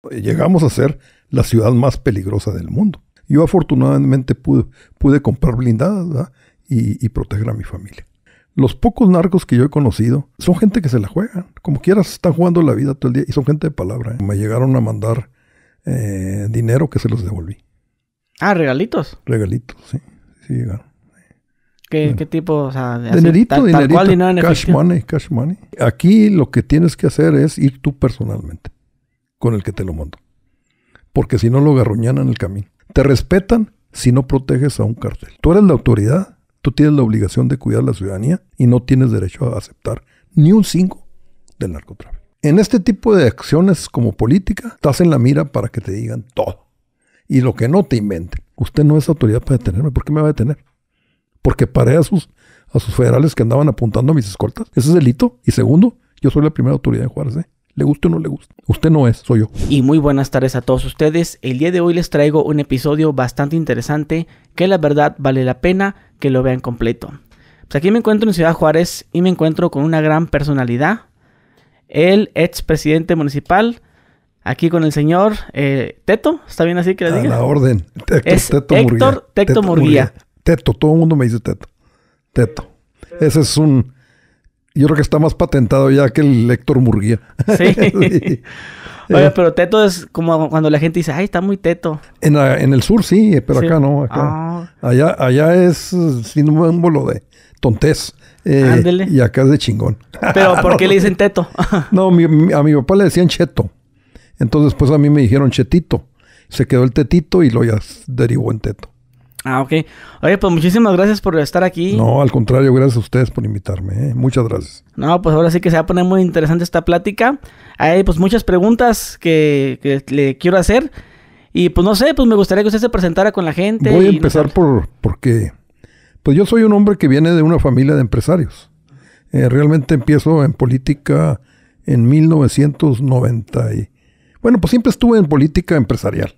Pues, llegamos a ser la ciudad más peligrosa del mundo. Yo afortunadamente pude, comprar blindadas y, proteger a mi familia. Los pocos narcos que yo he conocido son gente que se la juegan. Como quieras, están jugando la vida todo el día y son gente de palabra. Me llegaron a mandar eh, dinero que se los devolví. Ah, regalitos. Regalitos, sí. ¿Qué, tipo? dinerito, dinero cash money, cash money. Aquí lo que tienes que hacer es ir tú personalmente con el que te lo mando. Porque si no lo garruñan en el camino. Te respetan si no proteges a un cartel. Tú eres la autoridad, tú tienes la obligación de cuidar a la ciudadanía y no tienes derecho a aceptar ni un cinco del narcotráfico. En este tipo de acciones como política, estás en la mira para que te digan todo. Y lo que no te inventen. Usted no es autoridad para detenerme. ¿Por qué me va a detener? Porque paré a sus, a sus federales que andaban apuntando a mis escoltas. Ese es delito. Y segundo, yo soy la primera autoridad en Juárez. ¿eh? le guste o no le guste. Usted no es, soy yo. Y muy buenas tardes a todos ustedes. El día de hoy les traigo un episodio bastante interesante que la verdad vale la pena que lo vean completo. Pues aquí me encuentro en Ciudad Juárez y me encuentro con una gran personalidad. El ex presidente municipal, aquí con el señor eh, Teto, ¿está bien así que le diga? A la orden. Héctor, es Teto Héctor Teto, Teto, todo el mundo me dice Teto. Teto. Ese es un yo creo que está más patentado ya que el Héctor Murguía. Sí. Eh, pero teto es como cuando la gente dice, ay, está muy teto. En, el sur sí, pero acá no. Acá. Ah. Allá, allá es símbolo de tontés. Eh, y acá es de chingón. Pero ¿por qué le dicen teto? no, mi, a mi papá le decían cheto. Entonces, pues a mí me dijeron chetito. Se quedó el tetito y lo ya derivó en teto. Ah, ok. Oye, pues muchísimas gracias por estar aquí. No, al contrario, gracias a ustedes por invitarme. ¿eh? Muchas gracias. No, pues ahora sí que se va a poner muy interesante esta plática. Hay pues muchas preguntas que, le quiero hacer. Y pues no sé, pues me gustaría que usted se presentara con la gente. Voy a empezar por porque pues yo soy un hombre que viene de una familia de empresarios. Eh, realmente empiezo en política en 1990. Y, bueno, pues siempre estuve en política empresarial.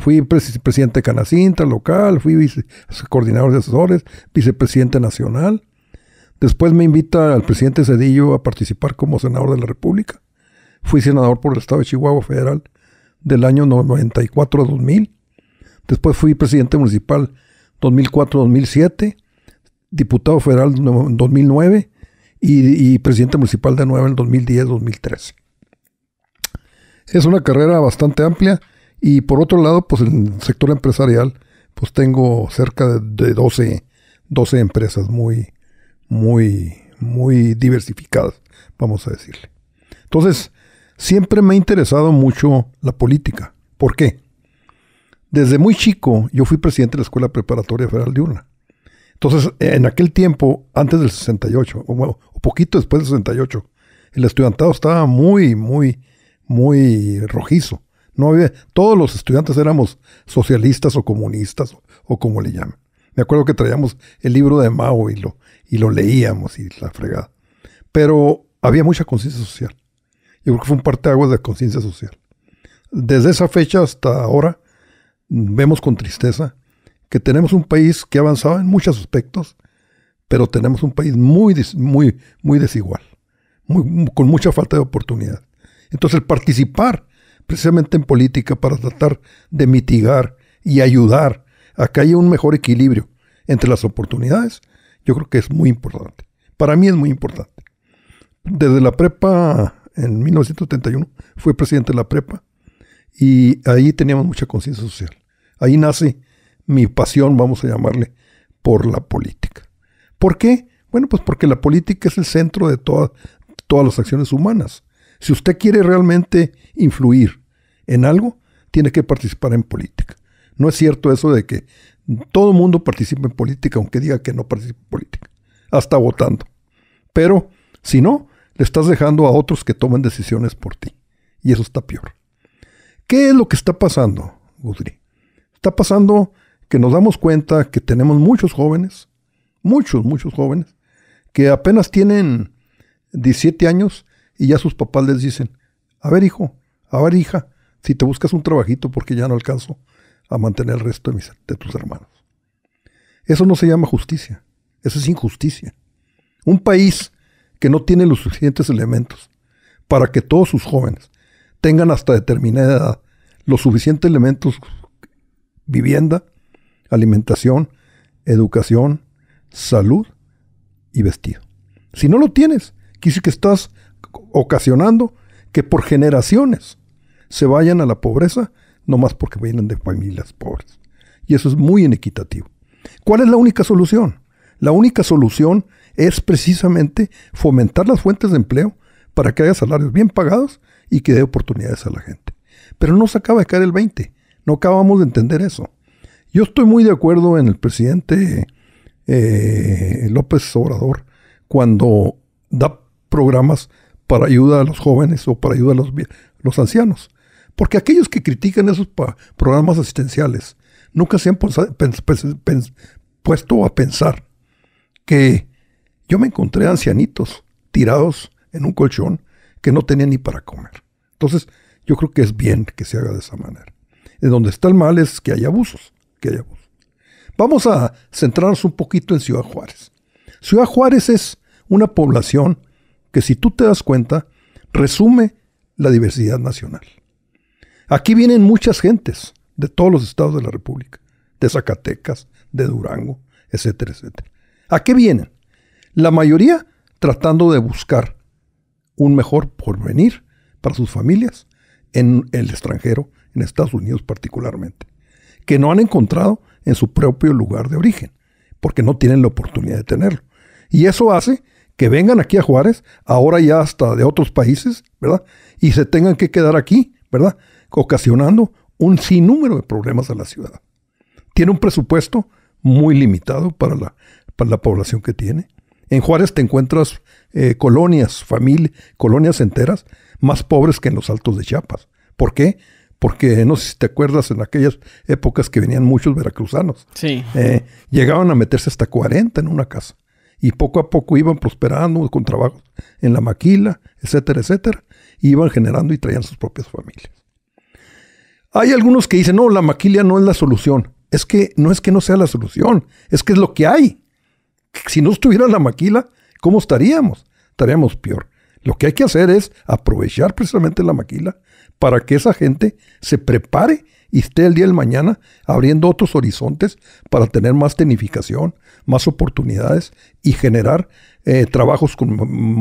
Fui presidente de Canacinta local, fui coordinador de asesores, vicepresidente nacional. Después me invita al presidente Cedillo a participar como senador de la República. Fui senador por el estado de Chihuahua federal del año 94 a 2000. Después fui presidente municipal 2004-2007, diputado federal en 2009 y, y, presidente municipal de nuevo en 2010-2013. Es una carrera bastante amplia y por otro lado, pues en el sector empresarial, pues tengo cerca de 12, 12 empresas muy, muy, muy diversificadas, vamos a decirle. Entonces, siempre me ha interesado mucho la política. ¿Por qué? Desde muy chico yo fui presidente de la Escuela Preparatoria Federal de Urna. Entonces, en aquel tiempo, antes del 68, o, poquito después del 68, el estudiantado estaba muy, muy, muy rojizo todos los estudiantes éramos socialistas o comunistas o, como le llaman. Me acuerdo que traíamos el libro de Mao y lo, y lo leíamos y la fregada. Pero había mucha conciencia social. Yo creo que fue un parteaguas de conciencia social. Desde esa fecha hasta ahora vemos con tristeza que tenemos un país que ha avanzado en muchos aspectos, pero tenemos un país muy, muy, muy desigual, muy, con mucha falta de oportunidad. Entonces el participar precisamente en política, para tratar de mitigar y ayudar a que haya un mejor equilibrio entre las oportunidades, yo creo que es muy importante. Para mí es muy importante. Desde la prepa, en 1971, fui presidente de la prepa y ahí teníamos mucha conciencia social. Ahí nace mi pasión, vamos a llamarle, por la política. ¿Por qué? Bueno, pues porque la política es el centro de todas todas las acciones humanas. Si usted quiere realmente influir en algo, tiene que participar en política. No es cierto eso de que todo el mundo participe en política, aunque diga que no participa en política, hasta votando. Pero si no, le estás dejando a otros que tomen decisiones por ti. Y eso está peor. ¿Qué es lo que está pasando, Gudri? Está pasando que nos damos cuenta que tenemos muchos jóvenes, muchos, muchos jóvenes, que apenas tienen 17 años y ya sus papás les dicen, a ver hijo, a ver hija, si te buscas un trabajito porque ya no alcanzo a mantener el resto de, mis, de tus hermanos. Eso no se llama justicia, eso es injusticia. Un país que no tiene los suficientes elementos para que todos sus jóvenes tengan hasta determinada edad los suficientes elementos, vivienda, alimentación, educación, salud y vestido. Si no lo tienes, quise que estás ocasionando que por generaciones se vayan a la pobreza no más porque vienen de familias pobres. Y eso es muy inequitativo. ¿Cuál es la única solución? La única solución es precisamente fomentar las fuentes de empleo para que haya salarios bien pagados y que dé oportunidades a la gente. Pero no se acaba de caer el 20. No acabamos de entender eso. Yo estoy muy de acuerdo en el presidente eh, López Obrador cuando da programas para ayuda a los jóvenes o para ayuda a los, los ancianos. Porque aquellos que critican esos programas asistenciales nunca se han puesto a pensar que yo me encontré ancianitos tirados en un colchón que no tenían ni para comer. Entonces, yo creo que es bien que se haga de esa manera. En donde está el mal es que hay abusos, que hay abusos. Vamos a centrarnos un poquito en Ciudad Juárez. Ciudad Juárez es una población que si tú te das cuenta resume la diversidad nacional. Aquí vienen muchas gentes de todos los estados de la República, de Zacatecas, de Durango, etcétera, etcétera. ¿A qué vienen? La mayoría tratando de buscar un mejor porvenir para sus familias en el extranjero, en Estados Unidos particularmente, que no han encontrado en su propio lugar de origen, porque no tienen la oportunidad de tenerlo. Y eso hace que vengan aquí a Juárez, ahora ya hasta de otros países, ¿verdad? Y se tengan que quedar aquí, ¿verdad? ocasionando un sinnúmero de problemas a la ciudad. Tiene un presupuesto muy limitado para la, población que tiene. En Juárez te encuentras eh, colonias, familias, colonias enteras más pobres que en los altos de Chiapas. ¿Por qué? Porque no sé si te acuerdas en aquellas épocas que venían muchos veracruzanos. Sí. Eh, llegaban a meterse hasta 40 en una casa. Y poco a poco iban prosperando con trabajos en la maquila, etcétera, etcétera. iban generando y traían sus propias familias. Hay algunos que dicen, no, la maquila no es la solución. Es que no es que no sea la solución, es que es lo que hay. Si no estuviera la maquila, ¿cómo estaríamos? Estaríamos peor. Lo que hay que hacer es aprovechar precisamente la maquila para que esa gente se prepare y esté el día del mañana abriendo otros horizontes para tener más tenificación, más oportunidades y generar eh, trabajos con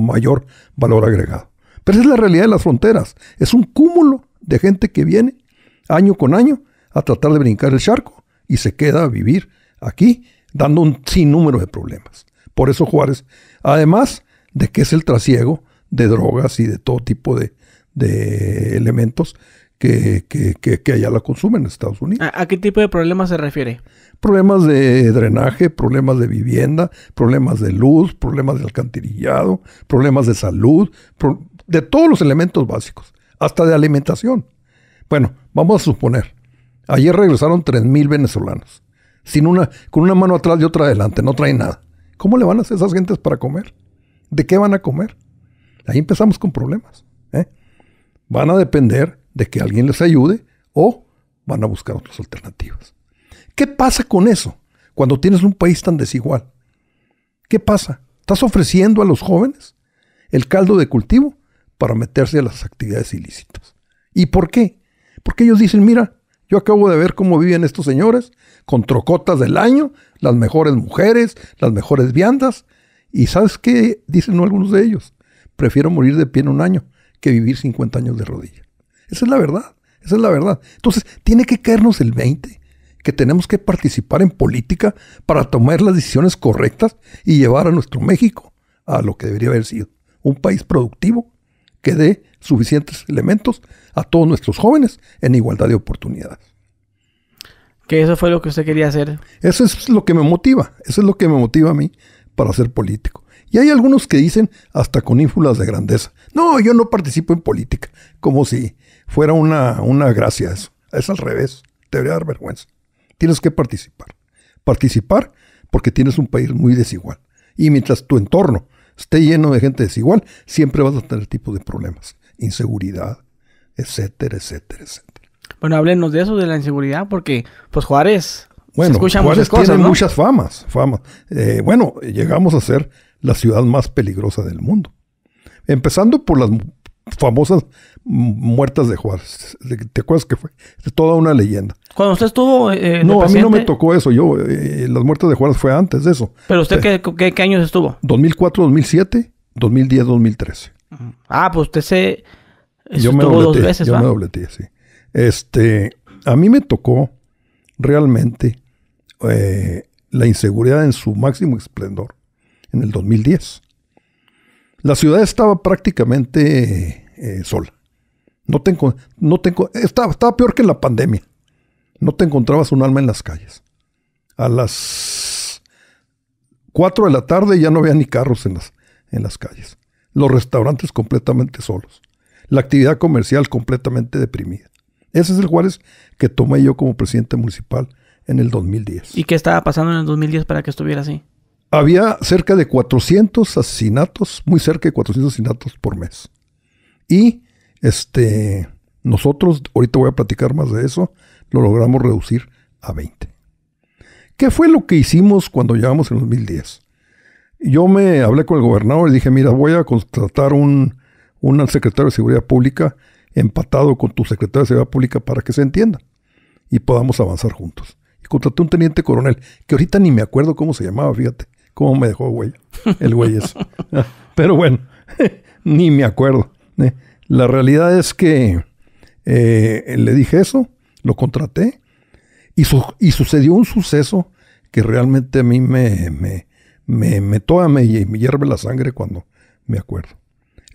mayor valor agregado. Pero esa es la realidad de las fronteras. Es un cúmulo de gente que viene año con año a tratar de brincar el charco y se queda a vivir aquí dando un sinnúmero de problemas. Por eso Juárez, además de que es el trasiego de drogas y de todo tipo de, elementos que, que, allá la consumen en Estados Unidos. ¿A, qué tipo de problemas se refiere? Problemas de drenaje, problemas de vivienda, problemas de luz, problemas de alcantarillado, problemas de salud, de todos los elementos básicos, hasta de alimentación. Bueno, vamos a suponer, ayer regresaron 3.000 venezolanos, sin una, con una mano atrás y otra adelante, no traen nada. ¿Cómo le van a hacer esas gentes para comer? ¿De qué van a comer? Ahí empezamos con problemas. ¿eh? Van a depender de que alguien les ayude o van a buscar otras alternativas. ¿Qué pasa con eso cuando tienes un país tan desigual? ¿Qué pasa? ¿Estás ofreciendo a los jóvenes el caldo de cultivo para meterse a las actividades ilícitas? ¿Y por qué? Porque ellos dicen, mira, yo acabo de ver cómo viven estos señores, con trocotas del año, las mejores mujeres, las mejores viandas. Y sabes qué dicen algunos de ellos, prefiero morir de pie en un año que vivir 50 años de rodilla. Esa es la verdad, esa es la verdad. Entonces, tiene que caernos el 20, que tenemos que participar en política para tomar las decisiones correctas y llevar a nuestro México a lo que debería haber sido, un país productivo que dé suficientes elementos a todos nuestros jóvenes en igualdad de oportunidades. Que eso fue lo que usted quería hacer. Eso es lo que me motiva, eso es lo que me motiva a mí para ser político. Y hay algunos que dicen hasta con ínfulas de grandeza. No, yo no participo en política, como si fuera una, una gracia eso. Es al revés, te debería dar vergüenza. Tienes que participar. Participar porque tienes un país muy desigual. Y mientras tu entorno esté lleno de gente desigual, siempre vas a tener tipo de problemas inseguridad, etcétera, etcétera, etcétera. Bueno, háblenos de eso, de la inseguridad, porque pues Juárez escucha muchas cosas, tiene muchas famas, famas. Eh, bueno, llegamos a ser la ciudad más peligrosa del mundo. Empezando por las famosas muertas de Juárez. ¿Te acuerdas que fue? Es toda una leyenda. Cuando usted estuvo... Eh, no, a mí no me tocó eso. Yo, eh, las muertes de Juárez fue antes de eso. ¿Pero usted qué, qué, años estuvo? 2004, 2007, 2010, 2013. Ah, pues usted se... Yo me dos veces, yo me sí. Este, a mí me tocó realmente eh, la inseguridad en su máximo esplendor en el 2010. La ciudad estaba prácticamente eh, sola. No tengo no tengo, estaba, estaba peor que en la pandemia. No te encontrabas un alma en las calles. A las 4 de la tarde ya no había ni carros en las, en las calles los restaurantes completamente solos, la actividad comercial completamente deprimida. Ese es el Juárez que tomé yo como presidente municipal en el 2010. ¿Y qué estaba pasando en el 2010 para que estuviera así? Había cerca de 400 asesinatos, muy cerca de 400 asesinatos por mes. Y este, nosotros, ahorita voy a platicar más de eso, lo logramos reducir a 20. ¿Qué fue lo que hicimos cuando llegamos en el 2010? Yo me hablé con el gobernador y dije, mira, voy a contratar un, un secretario de Seguridad Pública empatado con tu secretario de Seguridad Pública para que se entienda y podamos avanzar juntos. Y contraté un teniente coronel, que ahorita ni me acuerdo cómo se llamaba, fíjate, cómo me dejó güey, el güey Pero bueno, ni me acuerdo. ¿eh? La realidad es que eh, le dije eso, lo contraté y, y, sucedió un suceso que realmente a mí me, me, a mí me, me hierve la sangre cuando me acuerdo.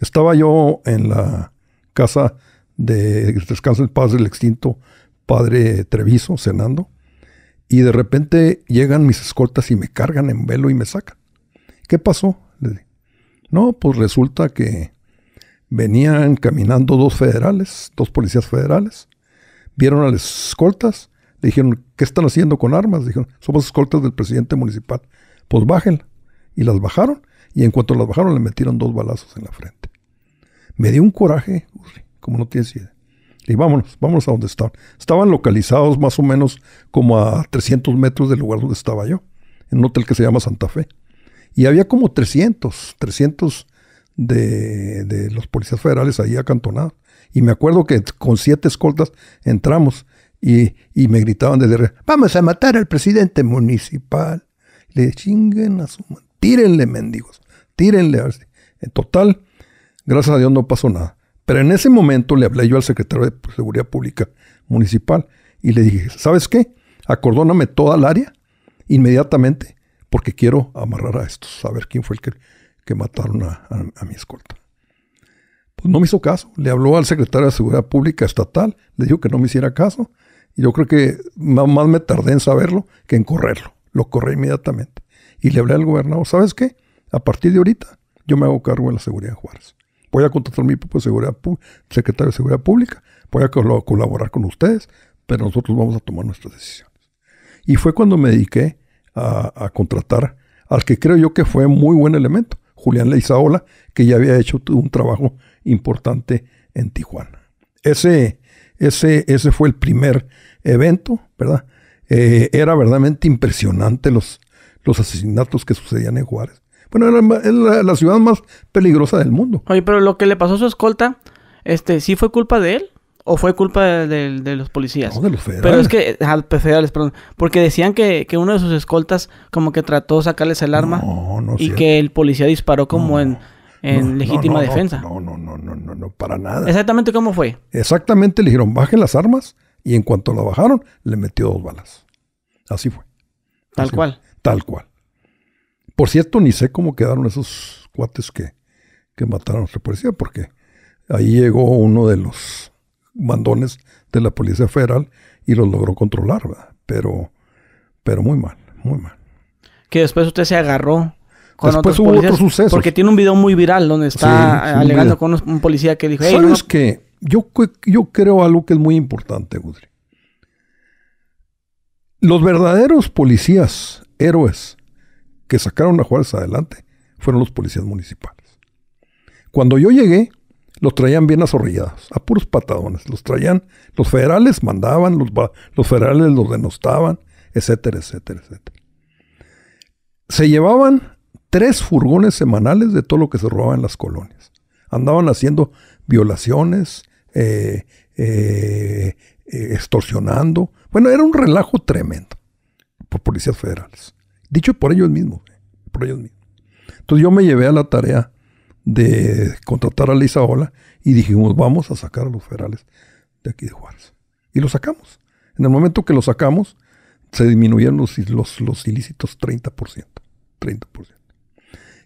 Estaba yo en la casa de Descanso el Paz del extinto padre Treviso cenando y de repente llegan mis escoltas y me cargan en velo y me sacan. ¿Qué pasó? No, pues resulta que venían caminando dos federales, dos policías federales, vieron a las escoltas, le dijeron, ¿qué están haciendo con armas? Dijeron, somos escoltas del presidente municipal pues bájenla. Y las bajaron, y en cuanto las bajaron le metieron dos balazos en la frente. Me dio un coraje, como no tiene idea. Y vámonos, vámonos a donde estaban. Estaban localizados más o menos como a 300 metros del lugar donde estaba yo, en un hotel que se llama Santa Fe. Y había como 300, 300 de, de los policías federales ahí acantonados. Y me acuerdo que con siete escoltas entramos y, y me gritaban desde arriba, vamos a matar al presidente municipal. Le chinguen a su mano, Tírenle, mendigos. Tírenle. En total, gracias a Dios no pasó nada. Pero en ese momento le hablé yo al secretario de Seguridad Pública Municipal y le dije, ¿sabes qué? Acordóname toda el área inmediatamente porque quiero amarrar a estos, saber quién fue el que, que mataron a, mi escolta. Pues no me hizo caso. Le habló al secretario de Seguridad Pública Estatal, le dijo que no me hiciera caso. Y yo creo que más me tardé en saberlo que en correrlo. Lo corré inmediatamente. Y le hablé al gobernador, ¿sabes qué? A partir de ahorita yo me hago cargo de la seguridad de Juárez. Voy a contratar a mi propio seguridad secretario de Seguridad Pública, voy a colaborar con ustedes, pero nosotros vamos a tomar nuestras decisiones. Y fue cuando me dediqué a, contratar al que creo yo que fue muy buen elemento, Julián Leizaola, que ya había hecho un trabajo importante en Tijuana. Ese, ese, ese fue el primer evento, ¿verdad? Eh, era verdaderamente impresionante los, los asesinatos que sucedían en Juárez. Bueno, era, la, ciudad más peligrosa del mundo. Oye, pero lo que le pasó a su escolta, este, ¿sí fue culpa de él? ¿O fue culpa de, los policías? No, de los federales. Pero es que, al ah, pues, federales, perdón. Porque decían que, que, uno de sus escoltas como que trató de sacarles el arma. y que el policía disparó como en legítima defensa. No, no, no, no, no, no, para nada. Exactamente cómo fue. Exactamente, le dijeron, bajen las armas y en cuanto la bajaron, le metió dos balas. Así fue. Tal cual. Tal cual. Por cierto, ni sé cómo quedaron esos cuates que, mataron a nuestra policía, porque ahí llegó uno de los mandones de la Policía Federal y los logró controlar, ¿verdad? Pero, pero muy mal, muy mal. Que después usted se agarró con después hubo otro suceso. Porque tiene un video muy viral donde está alegando con un policía que dijo, hey, ¿sabes que yo, creo algo que es muy importante, Gudri. Los verdaderos policías, héroes, que sacaron a Juárez adelante, fueron los policías municipales. Cuando yo llegué, los traían bien azorrillados, a puros patadones. Los traían, los federales mandaban, los, los federales los denostaban, etcétera, etcétera, etcétera. Se llevaban tres furgones semanales de todo lo que se robaba en las colonias. Andaban haciendo violaciones, eh, eh, extorsionando. Bueno, era un relajo tremendo por policías federales, dicho por ellos mismos, por ellos mismos. Entonces yo me llevé a la tarea de contratar a Lisa Ola y dijimos, vamos a sacar a los federales de aquí de Juárez. Y lo sacamos. En el momento que lo sacamos, se disminuyeron los, los ilícitos 30%. 30%.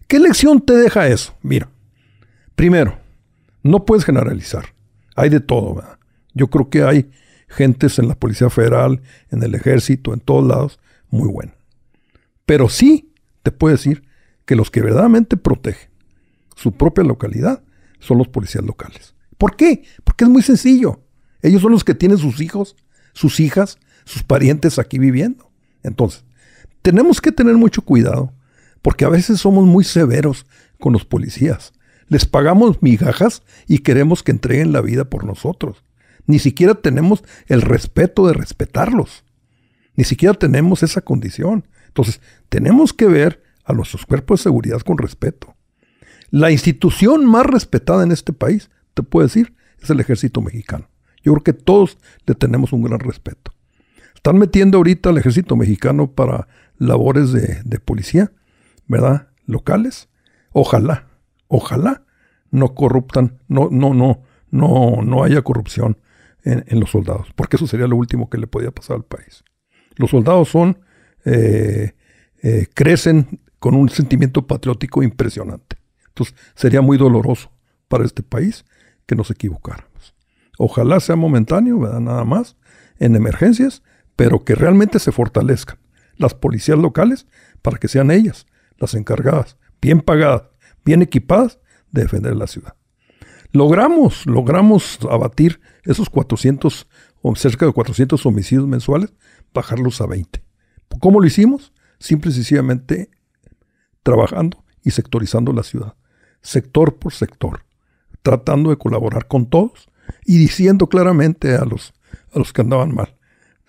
¿Qué lección te deja eso? Mira, primero, no puedes generalizar hay de todo. ¿verdad? Yo creo que hay gentes en la Policía Federal, en el ejército, en todos lados, muy buenos. Pero sí te puedo decir que los que verdaderamente protegen su propia localidad son los policías locales. ¿Por qué? Porque es muy sencillo. Ellos son los que tienen sus hijos, sus hijas, sus parientes aquí viviendo. Entonces, tenemos que tener mucho cuidado porque a veces somos muy severos con los policías. Les pagamos migajas y queremos que entreguen la vida por nosotros. Ni siquiera tenemos el respeto de respetarlos. Ni siquiera tenemos esa condición. Entonces, tenemos que ver a nuestros cuerpos de seguridad con respeto. La institución más respetada en este país, te puedo decir, es el ejército mexicano. Yo creo que todos le tenemos un gran respeto. Están metiendo ahorita al ejército mexicano para labores de, de policía, ¿verdad? Locales. Ojalá, ojalá no corruptan, no, no, no, no, no haya corrupción en, los soldados, porque eso sería lo último que le podía pasar al país. Los soldados son, eh, eh, crecen con un sentimiento patriótico impresionante. Entonces sería muy doloroso para este país que nos equivocáramos. Ojalá sea momentáneo, Nada más, en emergencias, pero que realmente se fortalezcan las policías locales para que sean ellas las encargadas, bien pagadas, bien equipadas de defender la ciudad. Logramos, logramos abatir esos 400 o cerca de 400 homicidios mensuales, bajarlos a 20. ¿Cómo lo hicimos? Simple y sencillamente trabajando y sectorizando la ciudad, sector por sector, tratando de colaborar con todos y diciendo claramente a los, a los que andaban mal,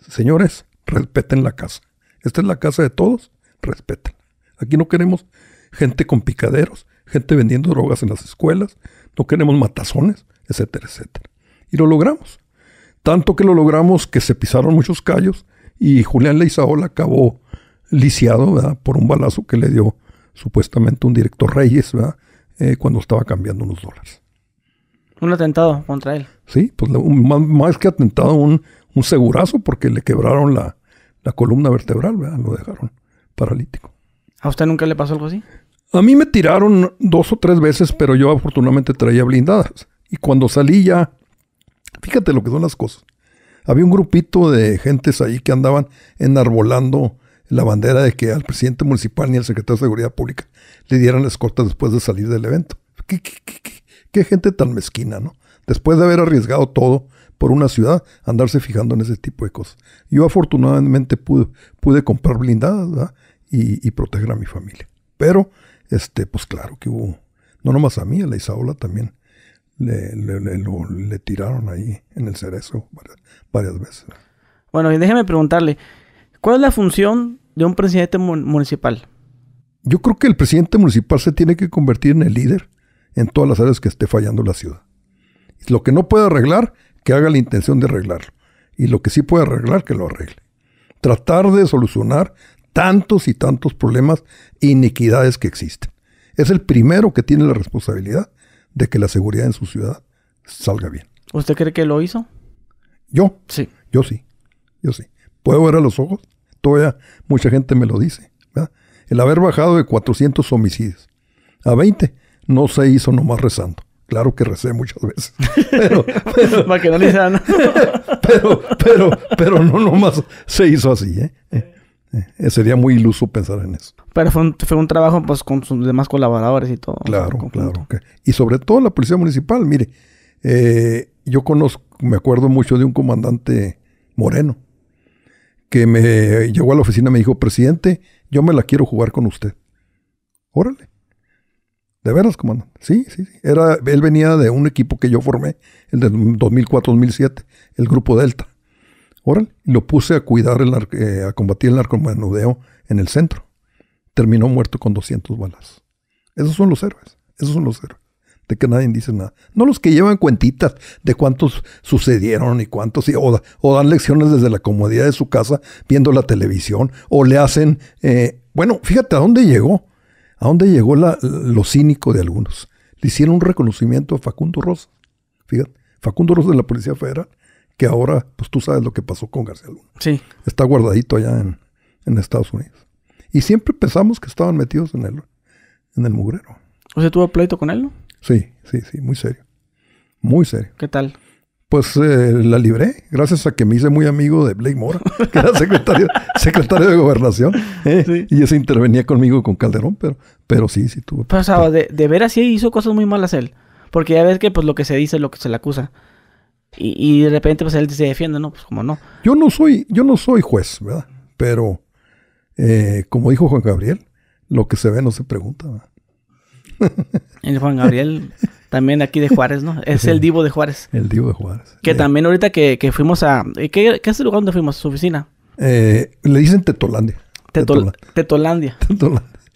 señores, respeten la casa. Esta es la casa de todos, respeten. Aquí no queremos gente con picaderos, gente vendiendo drogas en las escuelas, no queremos matazones, etcétera, etcétera. Y lo logramos. Tanto que lo logramos que se pisaron muchos callos y Julián Leizaola acabó lisiado por un balazo que le dio supuestamente un director Reyes ¿verdad? Eh, cuando estaba cambiando unos dólares. Un atentado contra él. Sí, pues más, que atentado, un, un, segurazo porque le quebraron la, la columna vertebral, ¿verdad? lo dejaron paralítico. ¿A usted nunca le pasó algo así? A mí me tiraron dos o tres veces, pero yo afortunadamente traía blindadas. Y cuando salí ya, fíjate lo que son las cosas. Había un grupito de gentes ahí que andaban enarbolando la bandera de que al presidente municipal ni al secretario de Seguridad Pública le dieran las cortas después de salir del evento. ¿Qué, gente tan mezquina, ¿no? Después de haber arriesgado todo por una ciudad, andarse fijando en ese tipo de cosas. Yo afortunadamente pude, pude comprar blindadas y, y proteger a mi familia. Pero este, pues claro que hubo, no nomás a mí, a la Isaola también, le, tiraron ahí en el cerezo varias, veces. Bueno, y déjeme preguntarle, ¿cuál es la función de un presidente municipal? Yo creo que el presidente municipal se tiene que convertir en el líder en todas las áreas que esté fallando la ciudad. Lo que no puede arreglar, que haga la intención de arreglarlo. Y lo que sí puede arreglar, que lo arregle. Tratar de solucionar tantos y tantos problemas e iniquidades que existen. Es el primero que tiene la responsabilidad de que la seguridad en su ciudad salga bien. ¿Usted cree que lo hizo? Yo. Sí. Yo sí. Yo sí. Puedo ver a los ojos. Todavía mucha gente me lo dice. El haber bajado de 400 homicidios a 20 no se hizo nomás rezando. Claro que recé muchas veces. Pero, pero no le pero, pero, pero no nomás se hizo así. ¿eh? Eh, sería muy iluso pensar en eso. Pero fue un, trabajo pues con sus demás colaboradores y todo. Claro, claro. Y sobre todo la policía municipal, mire, eh, yo conozco, me acuerdo mucho de un comandante moreno que me llegó a la oficina y me dijo, presidente, yo me la quiero jugar con usted. Órale. De veras, comandante. Sí, sí, Era, él venía de un equipo que yo formé, el de 2004-2007, el Grupo Delta. Órale, lo puse a cuidar, el, eh, a combatir el narcomanudeo en el centro. Terminó muerto con 200 balas. Esos son los héroes, esos son los héroes. De que nadie dice nada. No los que llevan cuentitas de cuántos sucedieron y cuántos, o, dan lecciones desde la comodidad de su casa viendo la televisión, o le hacen, eh, bueno, fíjate a dónde llegó, a dónde llegó la, lo cínico de algunos. Le hicieron un reconocimiento a Facundo Rosa. Fíjate, Facundo Rosa de la Policía Federal que ahora, pues tú sabes lo que pasó con García Luna. Sí. Está guardadito allá en, en Estados Unidos. Y siempre pensamos que estaban metidos en el, en el mugrero. ¿O sea, tuvo pleito con él, Sí, sí, sí, muy serio. Muy serio. ¿Qué tal? Pues eh, la libré, gracias a que me hice muy amigo de Blake Moore, que era secretario, de Gobernación. Eh, y ese intervenía conmigo con Calderón, pero, pero sí, sí tuvo. Pasaba, de, de veras así hizo cosas muy malas él. Porque ya ves que pues lo que se dice es lo que se le acusa. Y, de repente, pues él se defiende, ¿no? Pues como no. Yo no soy, yo no soy juez, ¿verdad? Pero, eh, como dijo Juan Gabriel, lo que se ve no se pregunta, El Juan Gabriel, también aquí de Juárez, ¿no? Es el divo de Juárez. El divo de Juárez. Que también ahorita que, fuimos a... Eh, ¿qué, ¿Qué es el lugar donde fuimos? ¿Su oficina? Eh, le dicen Tetolandia. Tetolandia.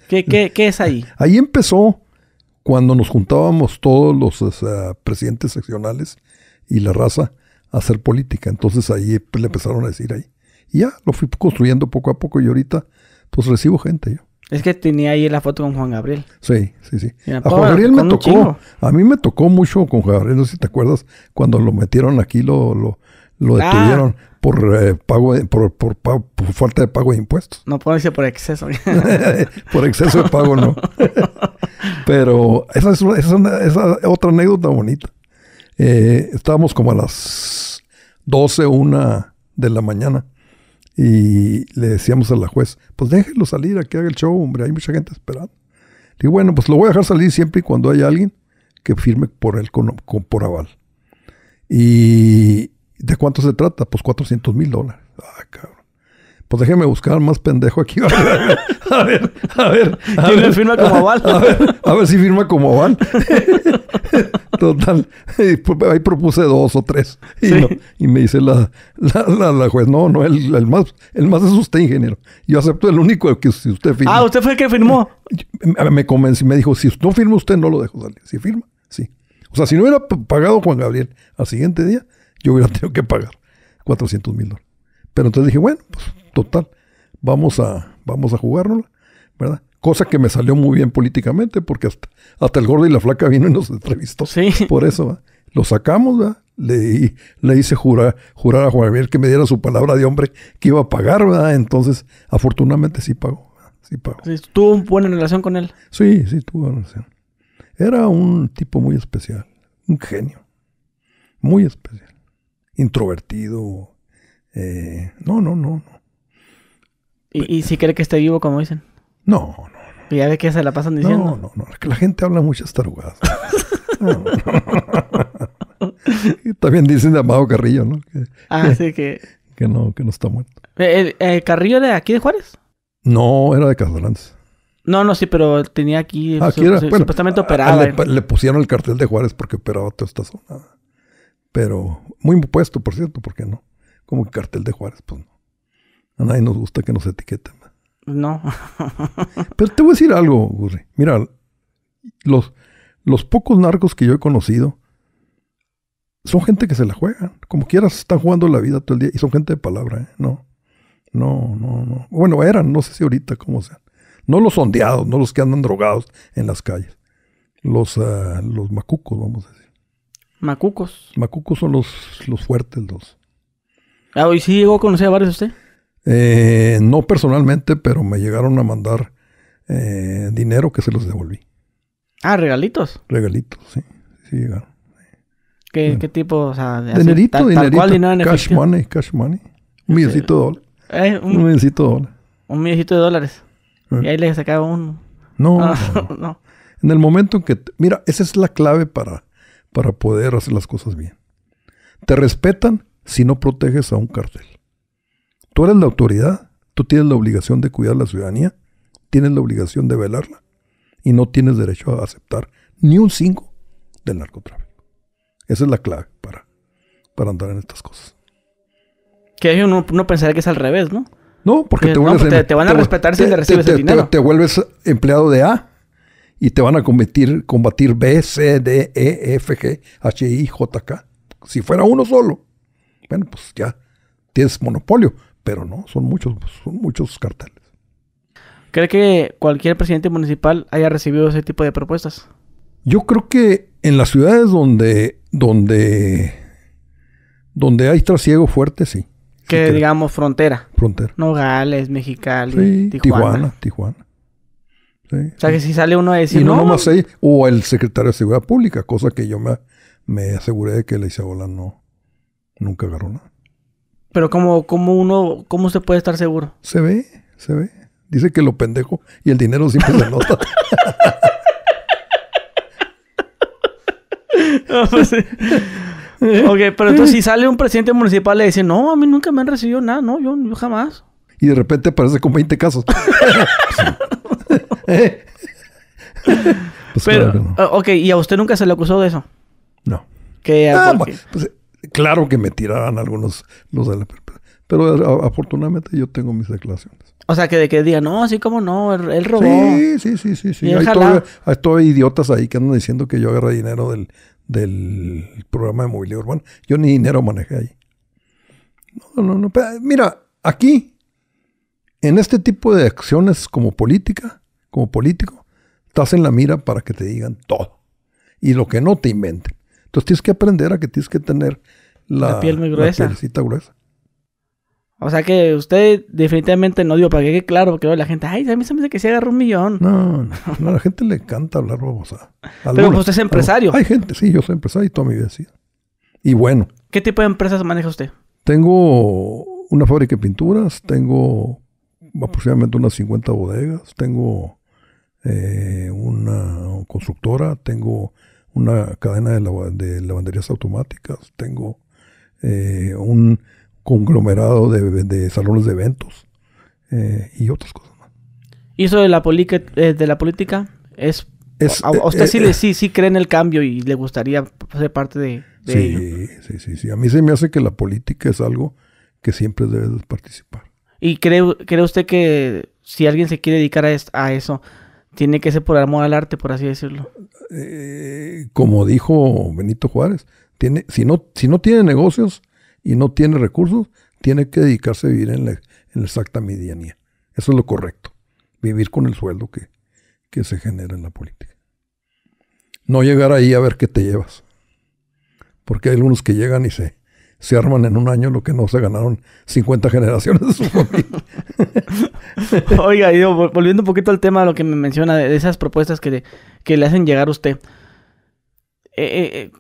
¿Qué, es ahí? Ahí empezó cuando nos juntábamos todos los presidentes seccionales y la raza a hacer política. Entonces ahí le empezaron a decir ahí. Y ya lo fui construyendo poco a poco y ahorita pues recibo gente yo. Es que tenía ahí la foto con Juan Gabriel. Sí, sí, sí. a Juan Gabriel me tocó. A mí me tocó mucho con Juan Gabriel, no sé si te acuerdas, cuando lo metieron aquí, lo, lo, lo ah. detuvieron por eh, pago por, por, falta de pago de impuestos. No puedo decir por exceso. por exceso de pago no. Pero esa es, esa, esa otra anécdota bonita. Eh, estábamos como a las 12, una de la mañana y le decíamos a la juez, pues déjelo salir aquí que haga el show, hombre, hay mucha gente esperando. Y bueno, pues lo voy a dejar salir siempre y cuando haya alguien que firme por él con, por aval. ¿Y de cuánto se trata? Pues 400 mil dólares. Ah, cabrón pues déjeme buscar más pendejo aquí. A ver, a ver, a ¿Quién firma como Val? A ver, si firma como Val. Total. Pues, ahí propuse dos o tres. Y, me dice la, la, juez, no, no, el, más, el más es usted, ingeniero. Yo acepto el único que si usted firma. Ah, usted fue el que firmó. Me convenció, me dijo, si no firma usted, no lo dejo salir. Si firma, sí. O sea, si no hubiera pagado Juan Gabriel al siguiente día, yo hubiera tenido que pagar 400 mil dólares. Pero entonces dije, bueno, pues total, vamos a, vamos a jugárnosla, ¿verdad? Cosa que me salió muy bien políticamente, porque hasta, hasta el gordo y la flaca vino y nos entrevistó. Sí. Por eso, ¿verdad? lo sacamos, ¿verdad? Le, le hice jurar, jurar a Juan Gabriel que me diera su palabra de hombre que iba a pagar, ¿verdad? Entonces, afortunadamente sí pagó. Sí pagó. ¿Tuvo una buena relación con él? Sí, sí, tuvo una relación. Era un tipo muy especial, un genio, muy especial. Introvertido. Eh, no, no, no, no. ¿Y, si cree que esté vivo, como dicen? No, no. ¿Y ya de qué se la pasan diciendo? No, no, no. que la gente habla muchas tarugadas. no, también dicen de Amado Carrillo, ¿no? Que, ah, sí, que... Que no, que no está muerto. ¿El, eh, eh, eh, Carrillo era de aquí de Juárez? No, era de Casalantes. No, no, sí, pero tenía aquí, ah, aquí era, bueno, supuestamente ah, operaba. le, pusieron el cartel de Juárez porque operaba toda esta zona. Pero muy impuesto, por cierto, ¿por qué no? Como que cartel de Juárez, pues no. A nadie nos gusta que nos etiqueten. No. Pero te voy a decir algo, Gurri. Mira, los, los pocos narcos que yo he conocido son gente que se la juegan. Como quieras, están jugando la vida todo el día y son gente de palabra, ¿eh? No. No, no, no. Bueno, eran, no sé si ahorita cómo sean. No los sondeados, no los que andan drogados en las calles. Los, ah, los macucos, vamos a decir. Macucos. Macucos son los, los fuertes, los. Ah, hoy sí llegó a conocer a varios usted. Eh, no personalmente, pero me llegaron a mandar eh, dinero que se los devolví. Ah, regalitos. Regalitos, sí. Sí llegaron. ¿Qué, ¿qué tipo? O sea, de dinerito, dinerito. dinero cash money, cash money. Eh, un milloncito de dólares. un, milloncito de dólares. Un milloncito de dólares. Y ahí le sacaba uno. No, ah, no, no. En el momento en que... mira, esa es la clave para, para poder hacer las cosas bien. Te respetan si no proteges a un cartel. Tú eres la autoridad, tú tienes la obligación de cuidar la ciudadanía, tienes la obligación de velarla y no tienes derecho a aceptar ni un 5 del narcotráfico. Esa es la clave para, para andar en estas cosas. Que yo no, pensaría que es al revés, ¿no? No, porque, pues, em- te van a respetar si le recibes el dinero. te vuelves empleado de A y te van a combatir B, C, D, E, F, G, H, I, J, K. Si fuera uno solo, bueno, pues ya tienes monopolio. Pero no, son muchos, son muchos carteles. ¿Cree que cualquier presidente municipal haya recibido ese tipo de propuestas? Yo creo que en las ciudades donde, donde, donde hay trasiego fuerte, sí. Que digamos frontera. Frontera. Nogales, Mexicali, Tijuana. Tijuana, Tijuana. O sea que si sale uno a decir. no, mm". o el secretario de Seguridad Pública, cosa que yo me, me aseguré de que la Isabela no, nunca agarró nada. Pero como, cómo uno, ¿cómo se puede estar seguro? Se ve, se ve. Dice que lo pendejo y el dinero siempre se nota. Pues, ok, pero entonces si sale un presidente municipal le dice, no, a mí nunca me han recibido nada, no, yo, jamás. Y de repente aparece con 20 casos. Eh. Pues ok, ¿y a usted nunca se le acusó de eso? No. ¿Qué, ah, Claro que me tiraban algunos los de la pero afortunadamente yo tengo mis declaraciones. O sea, que de que digan, no, así como no, él, robó. Sí, sí, sí, sí. sí. Hay, todos hay idiotas ahí que andan diciendo que yo agarré dinero del, programa de movilidad urbana. Yo ni dinero manejé ahí. No, no, no. mira, aquí, en este tipo de acciones como política, como político, estás en la mira para que te digan todo. Y lo que no te inventen. Entonces tienes que aprender a que tienes que tener la, piel muy gruesa. La pielcita gruesa. O sea que usted definitivamente no dio para que claro, porque la gente, ay, a mí se me dice que se agarra un millón. No, no, a la gente le encanta hablar babosa. Pero usted es empresario. Hay gente, sí, yo soy empresario y toda mi vida sí. Y bueno. ¿Qué tipo de empresas maneja usted? Tengo una fábrica de pinturas, tengo aproximadamente unas 50 bodegas, tengo eh, una constructora, tengo una cadena de lavanderías automáticas, tengo eh, un conglomerado de, salones de eventos eh, y otras cosas más. ¿Y eso de la, eh, política es... usted sí, cree en el cambio y le gustaría ser parte de... sí, sí, sí, sí. A mí se me hace que la política es algo que siempre debe participar. ¿Y cree, usted que si alguien se quiere dedicar a, eso, tiene que ser por amor al arte, por así decirlo? como dijo Benito Juárez, tiene, si, no, si no tiene negocios y no tiene recursos, tiene que dedicarse a vivir en la, exacta medianía. Eso es lo correcto. Vivir con el sueldo que, se genera en la política. No llegar ahí a ver qué te llevas. Porque hay algunos que llegan y se, se arman en un año lo que no se ganaron 50 generaciones de su familia. Oiga, volviendo un poquito al tema de lo que me menciona, de esas propuestas que, le hacen llegar a usted. Eh, eh, eh,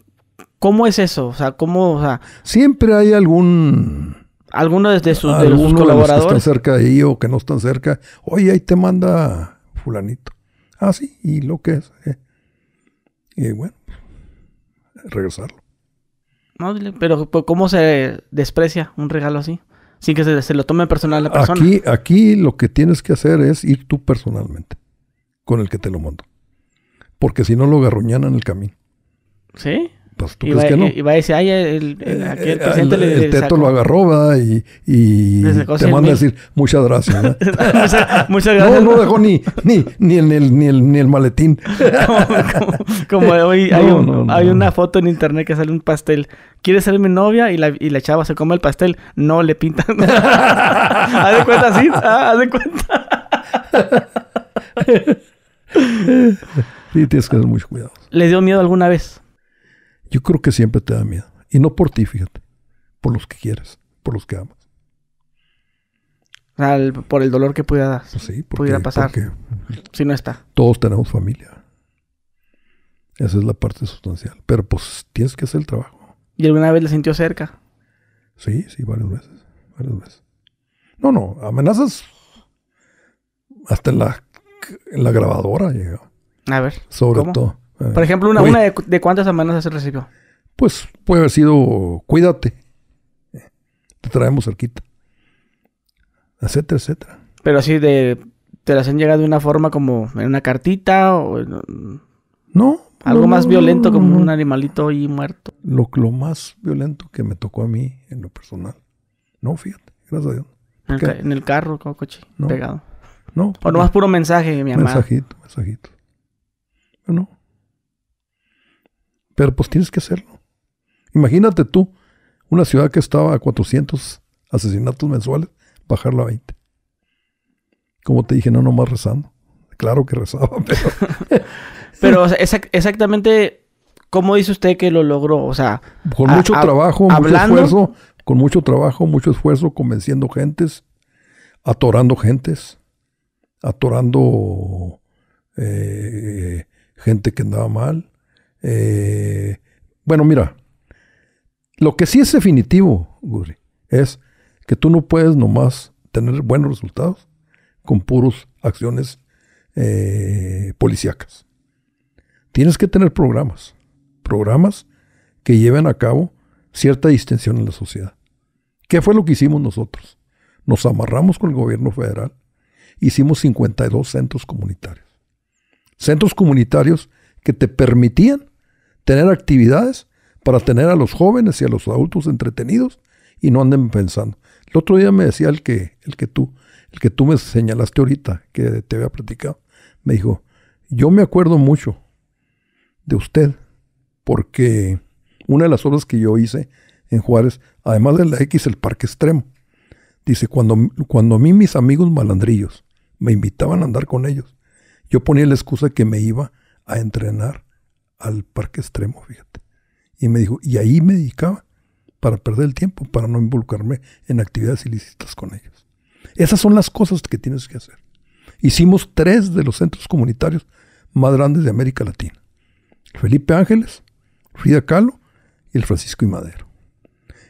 ¿Cómo es eso? O sea, ¿cómo? O sea, Siempre hay algún alguno de sus, colaboradores. que están cerca de ahí o que no están cerca. Oye, ahí te manda fulanito. Ah, sí, y lo que es. Eh. Y bueno, regresarlo. No, pero pues, ¿cómo se desprecia un regalo así? Sin que se, lo tome personal la persona. Aquí, aquí lo que tienes que hacer es ir tú personalmente con el que te lo mando. Porque si no lo garruñan en el camino. ¿Sí? Pues, y va, que no. Y a decir, ay, el, el, eh, eh, presidente le, teto lo agarró, Y, y te manda a decir, muchas gracias. No, no dejó ni, ni, ni, el, ni, el, ni el maletín. como, hoy hay, un, una foto en internet que sale un pastel. Quiere ser mi novia y la, y la chava se come el pastel. No le pintan. haz de cuenta, sí. Ah, haz de cuenta. sí, tienes que tener mucho cuidado. ¿Les dio miedo alguna vez? Yo creo que siempre te da miedo. Y no por ti, fíjate. Por los que quieres, por los que amas. por el dolor que pudiera, pues sí, porque, pudiera pasar. si no está. Todos tenemos familia. Esa es la parte sustancial. Pero pues tienes que hacer el trabajo. ¿Y alguna vez le sintió cerca? Sí, sí, varias veces. No, no, amenazas. Hasta en la, la grabadora llegó. A ver. Sobre todo. Ah. Por ejemplo, una, de, cuántas cuántas amenazas recibió? Pues puede haber sido, cuídate, te traemos cerquita, etcétera, etcétera. Pero así de, te las han llegado de una forma como en una cartita o... No. Algo más violento como un animalito ahí muerto. Lo, más violento que me tocó a mí en lo personal. No, fíjate, gracias a Dios. En el, carro, como coche, pegado. No. O nomás puro mensaje, mi amado. Mensajito, mensajito. No. Pero pues tienes que hacerlo. Imagínate tú, una ciudad que estaba a 400 asesinatos mensuales, bajarlo a 20. Como te dije, no nomás rezando. Claro que rezaba, pero... pero exactamente... ¿Cómo dice usted que lo logró? O sea, con mucho trabajo, mucho esfuerzo, con mucho trabajo, mucho esfuerzo, convenciendo gentes, atorando gentes, atorando eh, gente que andaba mal, eh, bueno, mira, lo que sí es definitivo, Guri, es que tú no puedes nomás tener buenos resultados con puros acciones eh, policíacas. Tienes que tener programas, programas que lleven a cabo cierta distensión en la sociedad. ¿Qué fue lo que hicimos nosotros? Nos amarramos con el gobierno federal, hicimos 52 centros comunitarios. Centros comunitarios que te permitían tener actividades para tener a los jóvenes y a los adultos entretenidos y no anden pensando. El otro día me decía el que, el que tú, el que tú me señalaste ahorita, que te había platicado, me dijo, yo me acuerdo mucho de usted, porque una de las obras que yo hice en Juárez, además de la X, el Parque Extremo, dice, cuando, cuando a mí mis amigos malandrillos me invitaban a andar con ellos, yo ponía la excusa que me iba a entrenar al parque extremo, fíjate. Y me dijo, y ahí me dedicaba para perder el tiempo, para no involucrarme en actividades ilícitas con ellos. Esas son las cosas que tienes que hacer. Hicimos tres de los centros comunitarios más grandes de América Latina. Felipe Ángeles, Frida Kahlo y el Francisco y Madero.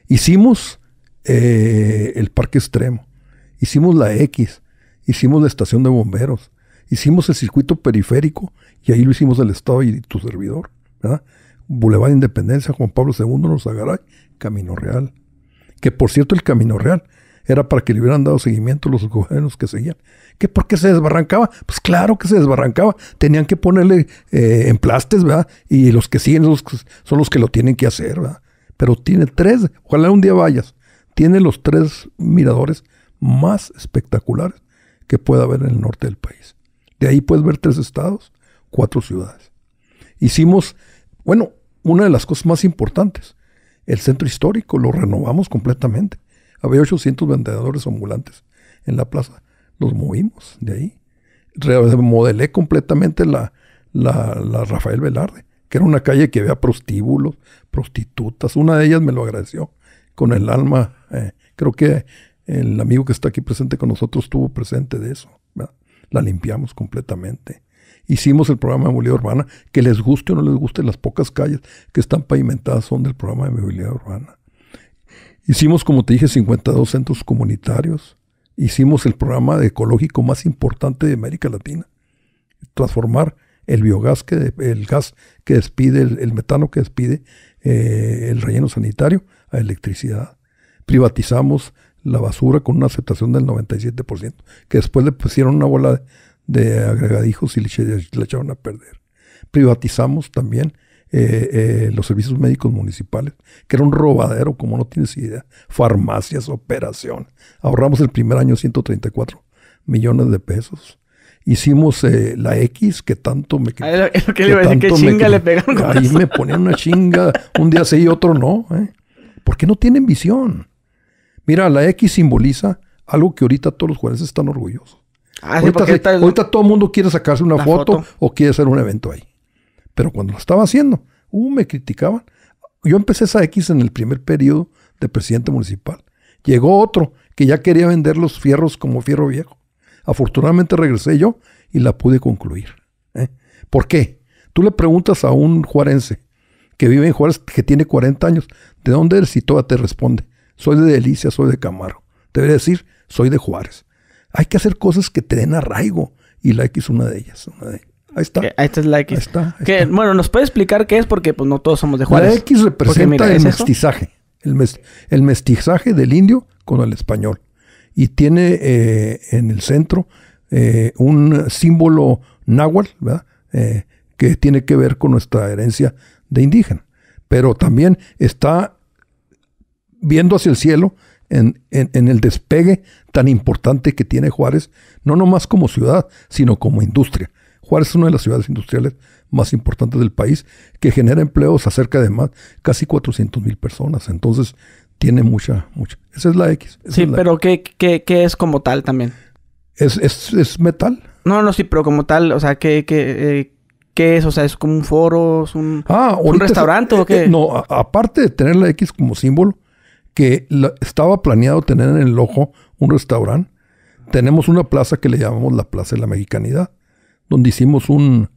Hicimos eh, el Parque Extremo, hicimos la X, hicimos la Estación de Bomberos, Hicimos el circuito periférico y ahí lo hicimos el Estado y tu servidor. ¿verdad? Boulevard Independencia, Juan Pablo II, agarrá, Camino Real. Que por cierto, el Camino Real era para que le hubieran dado seguimiento los gobiernos que seguían. ¿Que ¿Por qué se desbarrancaba? Pues claro que se desbarrancaba. Tenían que ponerle eh, emplastes, ¿verdad? Y los que siguen son los que lo tienen que hacer, ¿verdad? Pero tiene tres, ojalá un día vayas, tiene los tres miradores más espectaculares que pueda haber en el norte del país. De ahí puedes ver tres estados, cuatro ciudades. Hicimos, bueno, una de las cosas más importantes, el centro histórico lo renovamos completamente. Había 800 vendedores ambulantes en la plaza. Los movimos de ahí. Remodelé completamente la, la, Rafael Velarde, que era una calle que había prostíbulos, prostitutas. Una de ellas me lo agradeció con el alma. Eh, creo que el amigo que está aquí presente con nosotros estuvo presente de eso la limpiamos completamente. Hicimos el programa de movilidad urbana, que les guste o no les guste, las pocas calles que están pavimentadas son del programa de movilidad urbana. Hicimos, como te dije, 52 centros comunitarios. Hicimos el programa ecológico más importante de América Latina. Transformar el biogás, que, el gas que despide, el, metano que despide eh, el relleno sanitario a electricidad. Privatizamos la basura con una aceptación del 97%, que después le pusieron una bola de, agregadijos y le, echaron a perder. Privatizamos también eh, eh, los servicios médicos municipales, que era un robadero, como no tienes idea, farmacias, operación. Ahorramos el primer año 134 millones de pesos hicimos eh, la X que tanto me que, chinga le pegaron ahí me ponían una chinga un día sí y otro no ¿eh? qué no tienen visión Mira, la X simboliza algo que ahorita todos los juarenses están orgullosos. Ah, ahorita, todo el mundo quiere sacarse una foto, o quiere hacer un evento ahí. Pero cuando lo estaba haciendo, uh, me criticaban. Yo empecé esa X en el primer periodo de presidente municipal. Llegó otro que ya quería vender los fierros como fierro viejo. Afortunadamente regresé yo y la pude concluir. ¿eh? ¿Por qué? Tú le preguntas a un juarense que vive en Juárez, que tiene 40 años, ¿de dónde eres? Y toda te responde, soy de Delicia, soy de Camargo. a decir, soy de Juárez. Hay que hacer cosas que te den arraigo. Y la X es una de ellas. Ahí está. Ahí está. es la X. que, Bueno, ¿nos puede explicar qué es? Porque pues no todos somos de Juárez. La X representa el, mestizaje, el, mestizaje. del indio con el español. Y tiene eh, en el centro eh, un símbolo náhuatl, ¿verdad? Eh, que tiene que ver con nuestra herencia de indígena. Pero también está viendo hacia el cielo en, en, el despegue tan importante que tiene Juárez, no nomás como ciudad, sino como industria. Juárez es una de las ciudades industriales más importantes del país, que genera empleos acerca cerca de más, casi 400 mil personas. Entonces, tiene mucha, mucha. Esa es la X. Sí, pero ¿qué, qué, qué, es como tal también? ¿Es, es, es metal? No, no, sí, pero como tal, o sea, ¿qué, qué, eh, es? O sea, ¿es como un foro? ¿Es un, ah, restaurante o eh, eh, qué? no, aparte de tener la X como símbolo, que estaba planeado tener en el ojo un restaurante. Tenemos una plaza que le llamamos la Plaza de la Mexicanidad, donde hicimos un,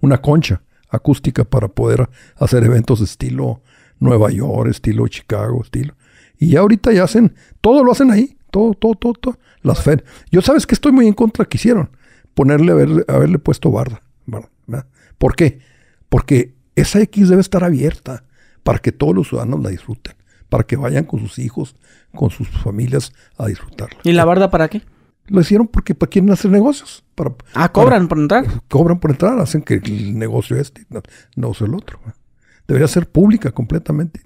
una concha acústica para poder hacer eventos de estilo Nueva York, estilo Chicago, estilo. Y ya ahorita ya hacen, todo lo hacen ahí, todo, todo, todo, todo. Las FED. Yo sabes que estoy muy en contra que hicieron, ponerle, haberle puesto barda. ¿Por qué? Porque esa X debe estar abierta para que todos los ciudadanos la disfruten para que vayan con sus hijos, con sus familias a disfrutarlo. ¿Y la barda para qué? Lo hicieron porque para quieren hacer negocios. Para, ah, cobran por entrar. Cobran por entrar, hacen que el negocio este, no, no sea el otro. Debería ser pública completamente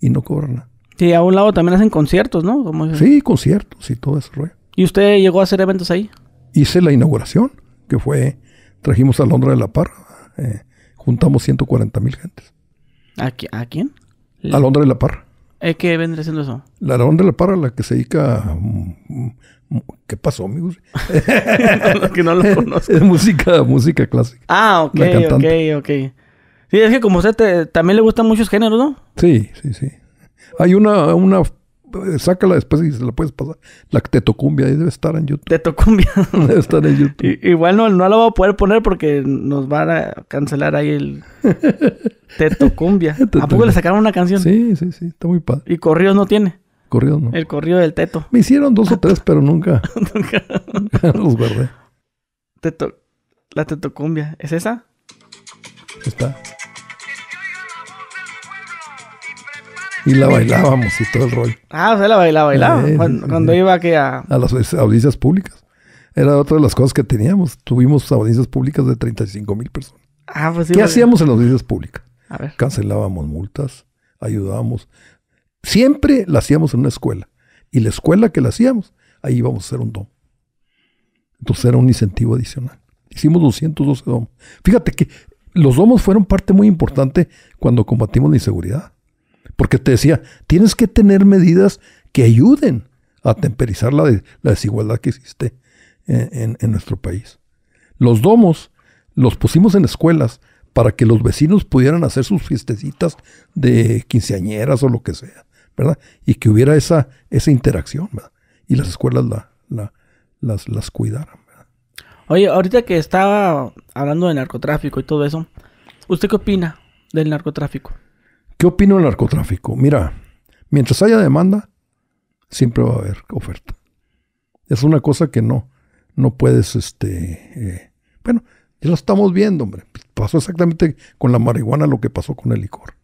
y no cobran nada. Sí, a un lado también hacen conciertos, ¿no? Sí, conciertos y todo eso. ¿Y usted llegó a hacer eventos ahí? Hice la inauguración, que fue, trajimos a Londra de la Parra, eh, juntamos 140 mil gentes. ¿A, ¿A quién? A Londra de la Parra. ¿Es eh, que vendría siendo eso? La lavanda de la parra, la que se dedica. Mm, mm, ¿Qué pasó, amigos? que no lo conozco. Es música, música clásica. Ah, ok, ok, ok. Sí, es que como usted eh, también le gustan muchos géneros, ¿no? Sí, sí, sí. Hay una, una eh, sácala después y se la puedes pasar. La Tetocumbia, ahí debe estar en YouTube. Tetocumbia. debe estar en YouTube. igual no, no la voy a poder poner porque nos van a cancelar ahí el Tetocumbia. Teto. ¿A poco le sacaron una canción? Sí, sí, sí, está muy padre. ¿Y corridos no tiene? Corridos no. El corrido del Teto. Me hicieron dos o ah, tres, pero nunca, nunca. los Teto, la Tetocumbia, ¿es esa? Está. y la bailábamos y todo el rollo. Ah, o sea, la bailaba, bailaba. cuando, iba aquí a... A las audiencias públicas. Era otra de las cosas que teníamos. Tuvimos audiencias públicas de 35 mil personas. Ah, pues ¿Qué hacíamos en las audiencias públicas? A ver. Cancelábamos multas, ayudábamos. Siempre la hacíamos en una escuela. Y la escuela que la hacíamos, ahí íbamos a hacer un dom. Entonces era un incentivo adicional. Hicimos 212 domos. Fíjate que los domos fueron parte muy importante cuando combatimos la inseguridad. Porque te decía, tienes que tener medidas que ayuden a temperizar la, desigualdad que existe en, nuestro país. Los domos los pusimos en escuelas para que los vecinos pudieran hacer sus fiestecitas de quinceañeras o lo que sea, ¿verdad? Y que hubiera esa, esa interacción, ¿verdad? Y las escuelas las, las cuidaran. ¿verdad? Oye, ahorita que estaba hablando de narcotráfico y todo eso, ¿usted qué opina del narcotráfico? ¿Qué opino del narcotráfico? Mira, mientras haya demanda, siempre va a haber oferta. Es una cosa que no, no puedes, este, eh, bueno, ya lo estamos viendo, hombre. Pasó exactamente con la marihuana lo que pasó con el licor.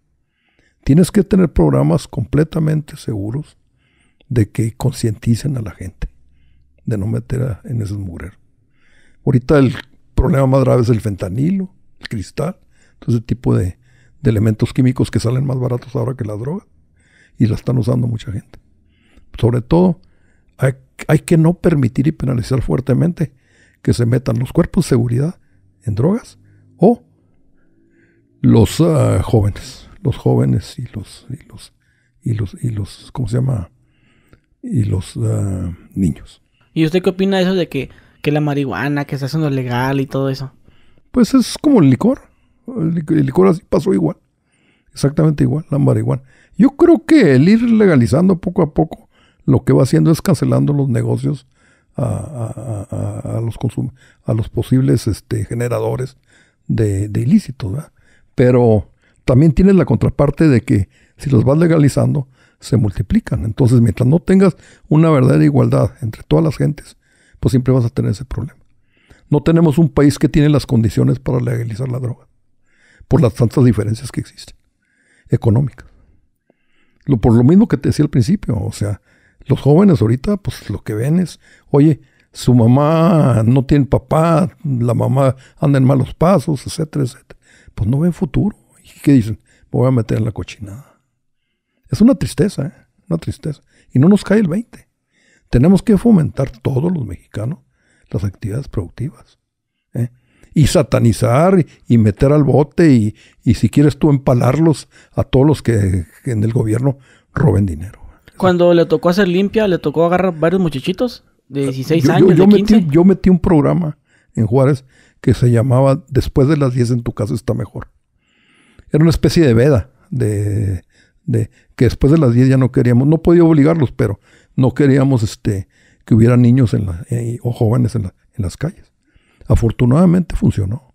Tienes que tener programas completamente seguros de que concienticen a la gente, de no meter en esos mujeres. Ahorita el problema más grave es el fentanilo, el cristal, todo ese tipo de, de elementos químicos que salen más baratos ahora que la droga y la están usando mucha gente. Sobre todo, hay, que no permitir y penalizar fuertemente que se metan los cuerpos de seguridad en drogas o los ah, jóvenes, los jóvenes y los, y los, y los, y los, ¿cómo se llama? Y los ah, niños. ¿Y usted qué opina de eso de que, que la marihuana, que está haciendo legal y todo eso? Pues es como el licor. El licor así pasó igual. Exactamente igual, la marihuana. Yo creo que el ir legalizando poco a poco lo que va haciendo es cancelando los negocios a, a los, posibles este, generadores de, ilícitos. Pero también tienes la contraparte de que si los vas legalizando, se multiplican. Entonces, mientras no tengas una verdadera igualdad entre todas las gentes, pues siempre vas a tener ese problema. No tenemos un país que tiene las condiciones para legalizar la droga por las tantas diferencias que existen, económicas. Lo, por lo mismo que te decía al principio, o sea, los jóvenes ahorita, pues lo que ven es, oye, su mamá no tiene papá, la mamá anda en malos pasos, etcétera, etcétera. Pues no ven futuro. ¿Y qué dicen? Me voy a meter en la cochinada. Es una tristeza, ¿eh? una tristeza. Y no nos cae el 20. Tenemos que fomentar todos los mexicanos las actividades productivas y satanizar y meter al bote y, si quieres tú empalarlos a todos los que, en el gobierno roben dinero. Cuando le tocó hacer limpia, le tocó agarrar varios muchachitos de 16 años. Yo, Metí, yo metí un programa en Juárez que se llamaba Después de las 10 en tu casa está mejor. Era una especie de veda de, que después de las 10 ya no queríamos, no podía obligarlos, pero no queríamos este, que hubiera niños en la, eh, o jóvenes en, en las calles. Afortunadamente funcionó.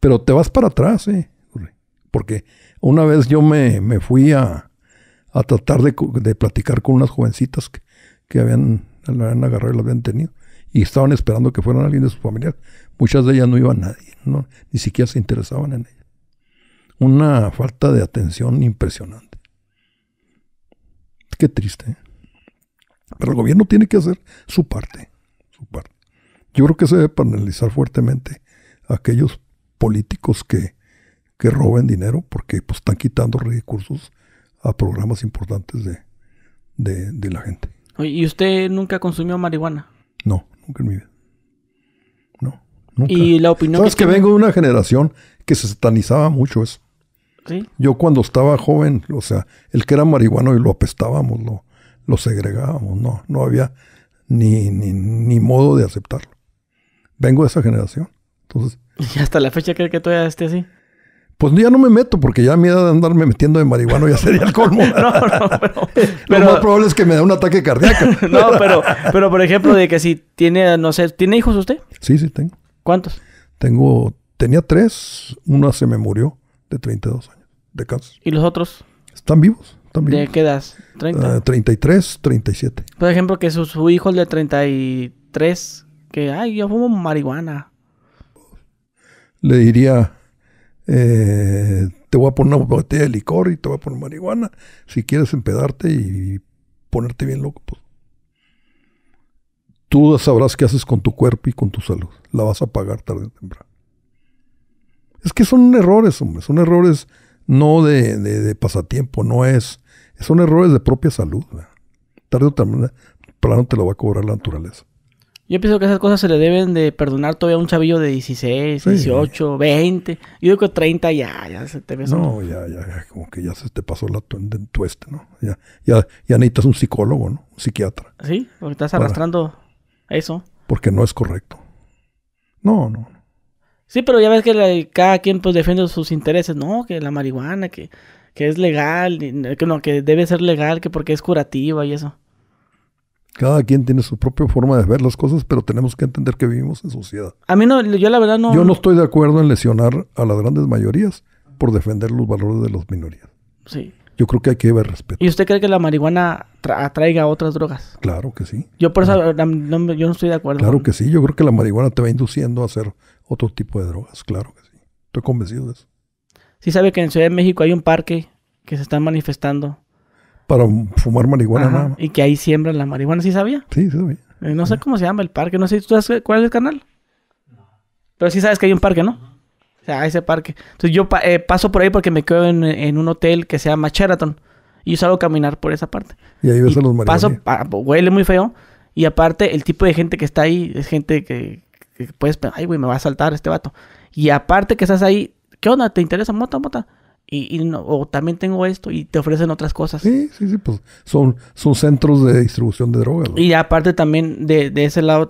Pero te vas para atrás, ¿eh? Porque una vez yo me, fui a, tratar de, platicar con unas jovencitas que, habían, habían agarrado y las habían tenido. Y estaban esperando que fueran alguien de su familia. Muchas de ellas no iban a nadie, ni siquiera se interesaban en ellas. Una falta de atención impresionante. Qué triste. ¿eh? Pero el gobierno tiene que hacer su parte, su parte. Yo creo que se debe penalizar fuertemente a aquellos políticos que, roben dinero porque pues, están quitando recursos a programas importantes de, la gente. ¿Y usted nunca consumió marihuana? No, nunca en mi vida. No, nunca. ¿Y la opinión Sabes que, vengo de una generación que se satanizaba mucho eso. Yo cuando estaba joven, o sea, el que era marihuano y lo apestábamos, lo, lo segregábamos, no, no había ni modo de aceptarlo. Vengo de esa generación. ¿Y hasta la fecha cree que todavía esté así? Pues ya no me meto, porque ya a mi edad de andarme metiendo de marihuana ya sería el colmo. no, no, pero, Lo más probable es que me dé un ataque cardíaco. no, pero, pero por ejemplo, de que si tiene, no sé, ¿tiene hijos usted? Sí, sí, tengo. ¿Cuántos? Tengo, tenía tres, una se me murió de 32 años, de cáncer. ¿Y los otros? Están vivos, también ¿De qué edad? ¿30? 33, 37. Por ejemplo, que su, hijos hijo es de 33 que, ay, yo fumo marihuana. Le diría, eh, te voy a poner una botella de licor y te voy a poner marihuana, si quieres empedarte y ponerte bien loco, pues". Tú sabrás qué haces con tu cuerpo y con tu salud. La vas a pagar tarde o temprano. Es que son errores, hombre. Son errores no de, de, pasatiempo, no es. Son errores de propia salud. Tarde o temprano te lo va a cobrar la naturaleza. Yo pienso que esas cosas se le deben de perdonar todavía a un chavillo de 16, 18, 20. Yo digo que 30 ya, ya se te ve. No, ya, ya, ya, como que ya se te pasó la tu tueste, ¿no? Ya, ya, ya necesitas un psicólogo, ¿no? Un psiquiatra. Sí, porque estás arrastrando eso. Porque no es correcto. No, no. Sí, pero ya ves que cada quien pues defiende sus intereses, ¿no? Que la marihuana, que, que es legal, que no, que debe ser legal, que porque es curativa y eso. Cada quien tiene su propia forma de ver las cosas, pero tenemos que entender que vivimos en sociedad. A mí no, yo la verdad no. Yo no estoy de acuerdo en lesionar a las grandes mayorías por defender los valores de las minorías. Sí. Yo creo que hay que ver respeto. ¿Y usted cree que la marihuana atraiga otras drogas? Claro que sí. Yo por eso no, yo no estoy de acuerdo. Claro que sí. Yo creo que la marihuana te va induciendo a hacer otro tipo de drogas. Claro que sí. Estoy convencido de eso. Sí sabe que en Ciudad de México hay un parque que se están manifestando para fumar marihuana nada Y que ahí siembran la marihuana, ¿sí sabía? Sí, sí sabía. Eh, no sé cómo se llama el parque, no sé tú cuál es el canal. Pero sí sabes que hay un parque, ¿no? O sea, ese parque. Entonces yo eh, paso por ahí porque me quedo en, un hotel que se llama Sheraton. Y salgo a caminar por esa parte. Y ahí ves a los marihuanos. Paso, huele muy feo. Y aparte, el tipo de gente que está ahí es gente que, que puedes, ay, güey, me va a saltar este vato. Y aparte que estás ahí, ¿qué onda? ¿Te interesa mota, mota? y, o también tengo esto y te ofrecen otras cosas. Sí, sí, sí, pues son, son centros de distribución de drogas. Y aparte también de, ese lado,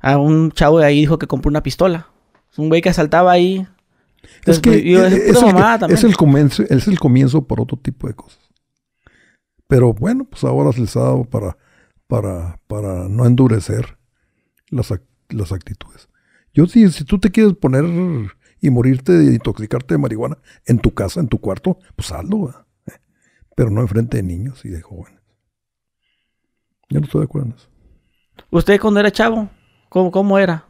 a un chavo de ahí dijo que compró una pistola. Un güey que asaltaba ahí. es que, el comienzo, es el comienzo por otro tipo de cosas. Pero bueno, pues ahora se les ha dado para, para, para no endurecer las, actitudes. Yo sí, si, si tú te quieres poner y morirte de intoxicarte de marihuana en tu casa, en tu cuarto, pues hazlo. Pero no enfrente de niños y de jóvenes. Yo no estoy de acuerdo en eso. ¿Usted cuando era chavo, cómo, cómo era?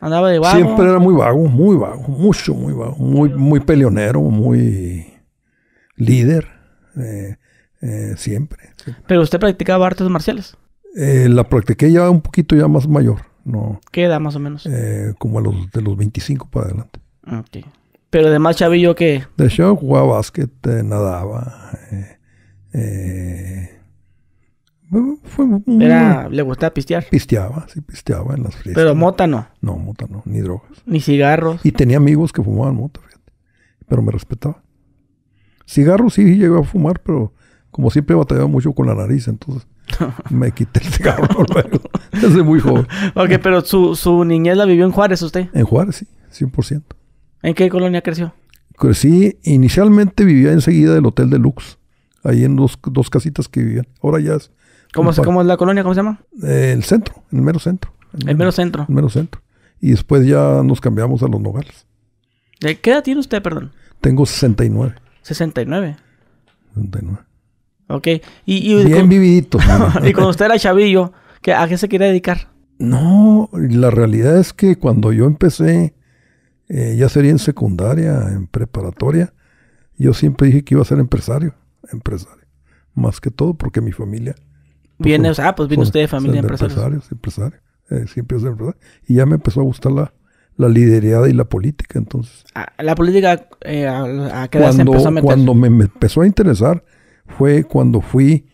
¿Andaba de vago? Siempre era muy vago, muy vago, mucho, muy vago, muy, muy peleonero, muy líder, eh, eh, siempre, siempre, ¿Pero usted practicaba artes marciales? Eh, la practiqué ya un poquito ya más mayor no. ¿Qué edad más o menos? Eh, como a los, de los 25 para adelante. Ok. Pero además, Chavillo, ¿qué? De hecho, jugaba básquet, eh, nadaba. Eh, ¿Le gustaba pistear? Pisteaba, sí, pisteaba en las fiestas. Pero mota no. No, mota no, ni drogas. Ni cigarros. Y tenía amigos que fumaban mota, fíjate. Pero me respetaba. Cigarros sí llegó a fumar, pero como siempre batallaba mucho con la nariz, entonces Me quité el cigarro luego. Desde muy joven. Ok, pero su, su niñez la vivió en Juárez usted. En Juárez, sí, 100%. ¿En qué colonia creció? Crecí, inicialmente vivía enseguida del Hotel Deluxe, ahí en dos, dos casitas que vivían. Ahora ya es. ¿Cómo, es la colonia? ¿Cómo se llama? el centro, el mero centro. El, mero centro. El mero centro. Y después ya nos cambiamos a Los Nogales. ¿De eh, qué edad tiene usted, perdón? Tengo 69. 69. 69. Y, y Bien vividito. y cuando usted era chavillo, ¿qué, ¿a qué se quería dedicar? No, la realidad es que cuando yo empecé, eh, ya sería en secundaria, en preparatoria, yo siempre dije que iba a ser empresario. Empresario. Más que todo porque mi familia. viene, pues viene pues, usted de familia empresaria. Empresarios, empresario. Eh, siempre es verdad. Y ya me empezó a gustar la, la liderada y la política, entonces. Ah, ¿La política eh, a, cuando, Cuando me, empezó a interesar, fue cuando fui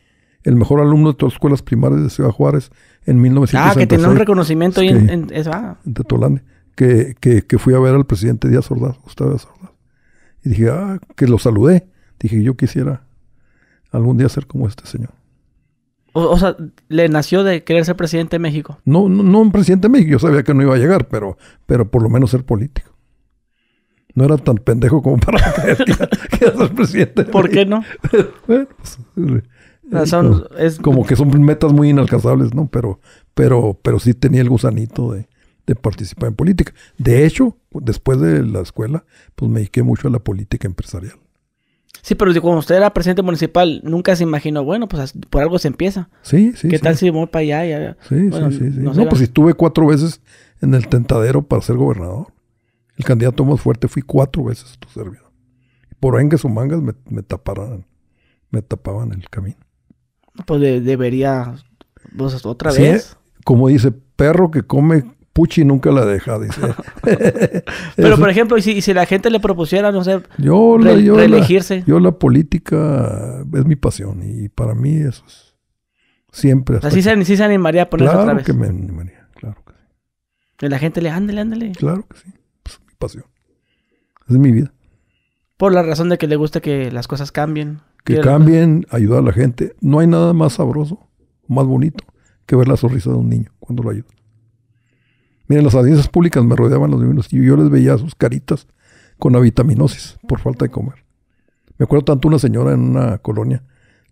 el mejor alumno de todas las escuelas primarias de Ciudad Juárez en 1966. Ah, que tenía un reconocimiento ahí en, en esa. Ah. De Que, fui a ver al presidente Díaz Ordaz, Gustavo Díaz Ordaz. Y dije, ah, que lo saludé. Dije, yo quisiera algún día ser como este señor. O, sea, ¿le nació de querer ser presidente de México? No, no, no un presidente de México. Yo sabía que no iba a llegar, pero, pero por lo menos ser político no era tan pendejo como para creer que, era presidente. ¿Por qué no? Pues, ah, como, es... como que son metas muy inalcanzables, ¿no? Pero, pero, pero sí tenía el gusanito de, participar en política. De hecho, después de la escuela, pues me dediqué mucho a la política empresarial. Sí, pero cuando usted era presidente municipal, nunca se imaginó, bueno, pues por algo se empieza. Sí, sí. ¿Qué tal si voy para allá? sí, sí, sí, No, no pues estuve cuatro veces en el tentadero para ser gobernador. El candidato más fuerte fui cuatro veces a tu servidor. Por que o mangas me, taparan, me tapaban el camino. Pues debería, pues, otra vez. Como dice, perro que come Puchi nunca la deja, Pero, por ejemplo, y si, la gente le propusiera, no sé, yo la, reelegirse. yo la política es mi pasión y para mí eso es siempre. Así se, animaría a ponerse otra vez. Claro que me animaría, claro que sí. Y la gente le, ándale, ándale. Claro que sí pasión. Es mi vida. Por la razón de que le gusta que las cosas cambien. Que cambien, ayudar a la gente. No hay nada más sabroso, más bonito, que ver la sonrisa de un niño cuando lo ayuda. Miren, las audiencias públicas me rodeaban los niños y yo les veía sus caritas con la vitaminosis por falta de comer. Me acuerdo tanto una señora en una colonia,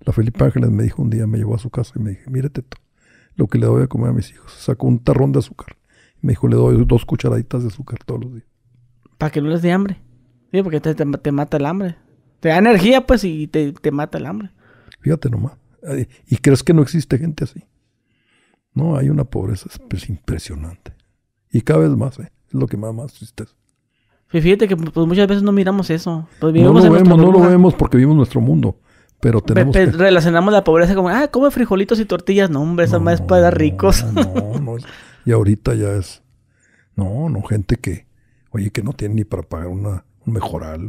la Felipe Ángeles, me dijo un día, me llevó a su casa y me dijo, mírate tú, lo que le doy a comer a mis hijos. Sacó un tarrón de azúcar. Me dijo, le doy dos cucharaditas de azúcar todos los días. Para que no les dé hambre. porque te, mata el hambre. Te da energía, pues, y te, mata el hambre. Fíjate nomás. ¿Y crees que no existe gente así? No, hay una pobreza Es pues, impresionante. Y cada vez más, ¿eh? Es lo que más, más tristeza. Fíjate que pues, muchas veces no miramos eso. Pues, no lo vemos, porque vivimos nuestro mundo. Pero tenemos Relacionamos la pobreza como ah, come frijolitos y tortillas. No, hombre, esa más es para ricos. No, no. Y ahorita ya es... No, no, gente que Oye, que no tiene ni para pagar una, un mejoral,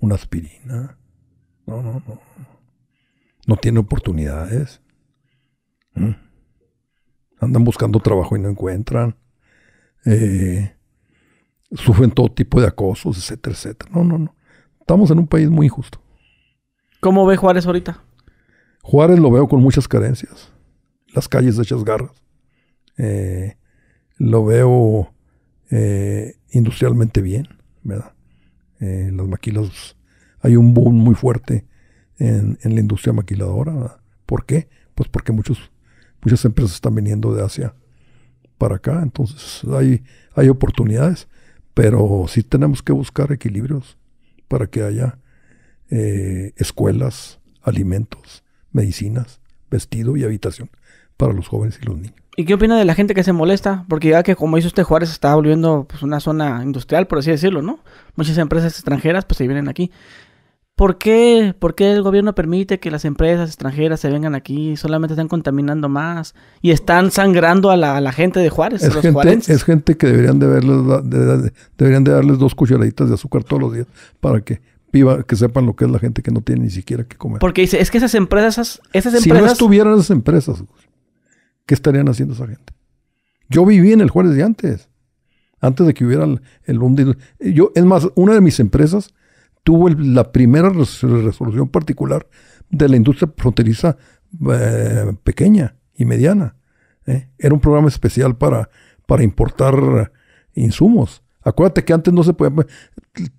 una aspirina. No, no, no. No tienen oportunidades. Mm. Andan buscando trabajo y no encuentran. Eh, sufren todo tipo de acosos, etcétera, etcétera. No, no, no. Estamos en un país muy injusto. ¿Cómo ve Juárez ahorita? Juárez lo veo con muchas carencias. Las calles hechas garras. Eh, lo veo eh, industrialmente bien, ¿verdad? Eh, las maquilas, hay un boom muy fuerte en, la industria maquiladora. ¿verdad? ¿Por qué? Pues porque muchos, muchas empresas están viniendo de Asia para acá, entonces hay, hay oportunidades, pero sí tenemos que buscar equilibrios para que haya eh, escuelas, alimentos, medicinas, vestido y habitación para los jóvenes y los niños. ¿Y qué opina de la gente que se molesta? Porque ya que como hizo usted Juárez está volviendo pues una zona industrial, por así decirlo, ¿no? Muchas empresas extranjeras pues se vienen aquí. ¿Por qué? ¿Por qué el gobierno permite que las empresas extranjeras se vengan aquí? Solamente están contaminando más y están sangrando a la, gente de Juárez. Es, gente, que deberían de, verles, deberían de darles dos cucharaditas de azúcar todos los días para que viva, que sepan lo que es la gente que no tiene ni siquiera que comer. Porque dice, es que esas empresas, esas, esas empresas... Si no estuvieran esas empresas, ¿Qué estarían haciendo esa gente? Yo viví en el Juárez de antes, antes de que hubiera el, eh, yo Es más, una de mis empresas tuvo la primera resolución particular de la industria fronteriza eh, pequeña y mediana. Eh. Era un programa especial para, para importar insumos. Acuérdate que antes no se podía,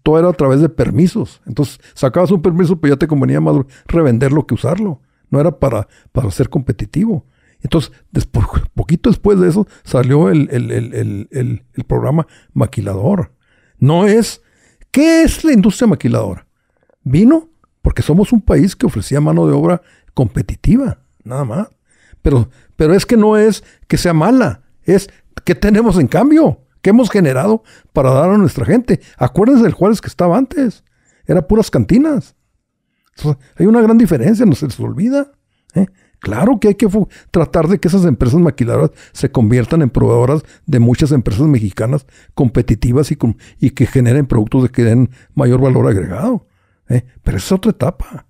todo era a través de permisos. Entonces, sacabas un permiso, pues ya te convenía más revenderlo que usarlo. No era para, para ser competitivo. Entonces, después, poquito después de eso, salió el, programa maquilador. No es. ¿Qué es la industria maquiladora? Vino porque somos un país que ofrecía mano de obra competitiva, nada más. Pero, pero es que no es que sea mala, es que tenemos en cambio, que hemos generado para dar a nuestra gente. Acuérdense del Juárez que estaba antes, era puras cantinas. hay una gran diferencia, no se les olvida. ¿eh? Claro que hay que tratar de que esas empresas maquiladoras se conviertan en proveedoras de muchas empresas mexicanas competitivas y, y que generen productos de que den mayor valor agregado. ¿eh? Pero es otra etapa.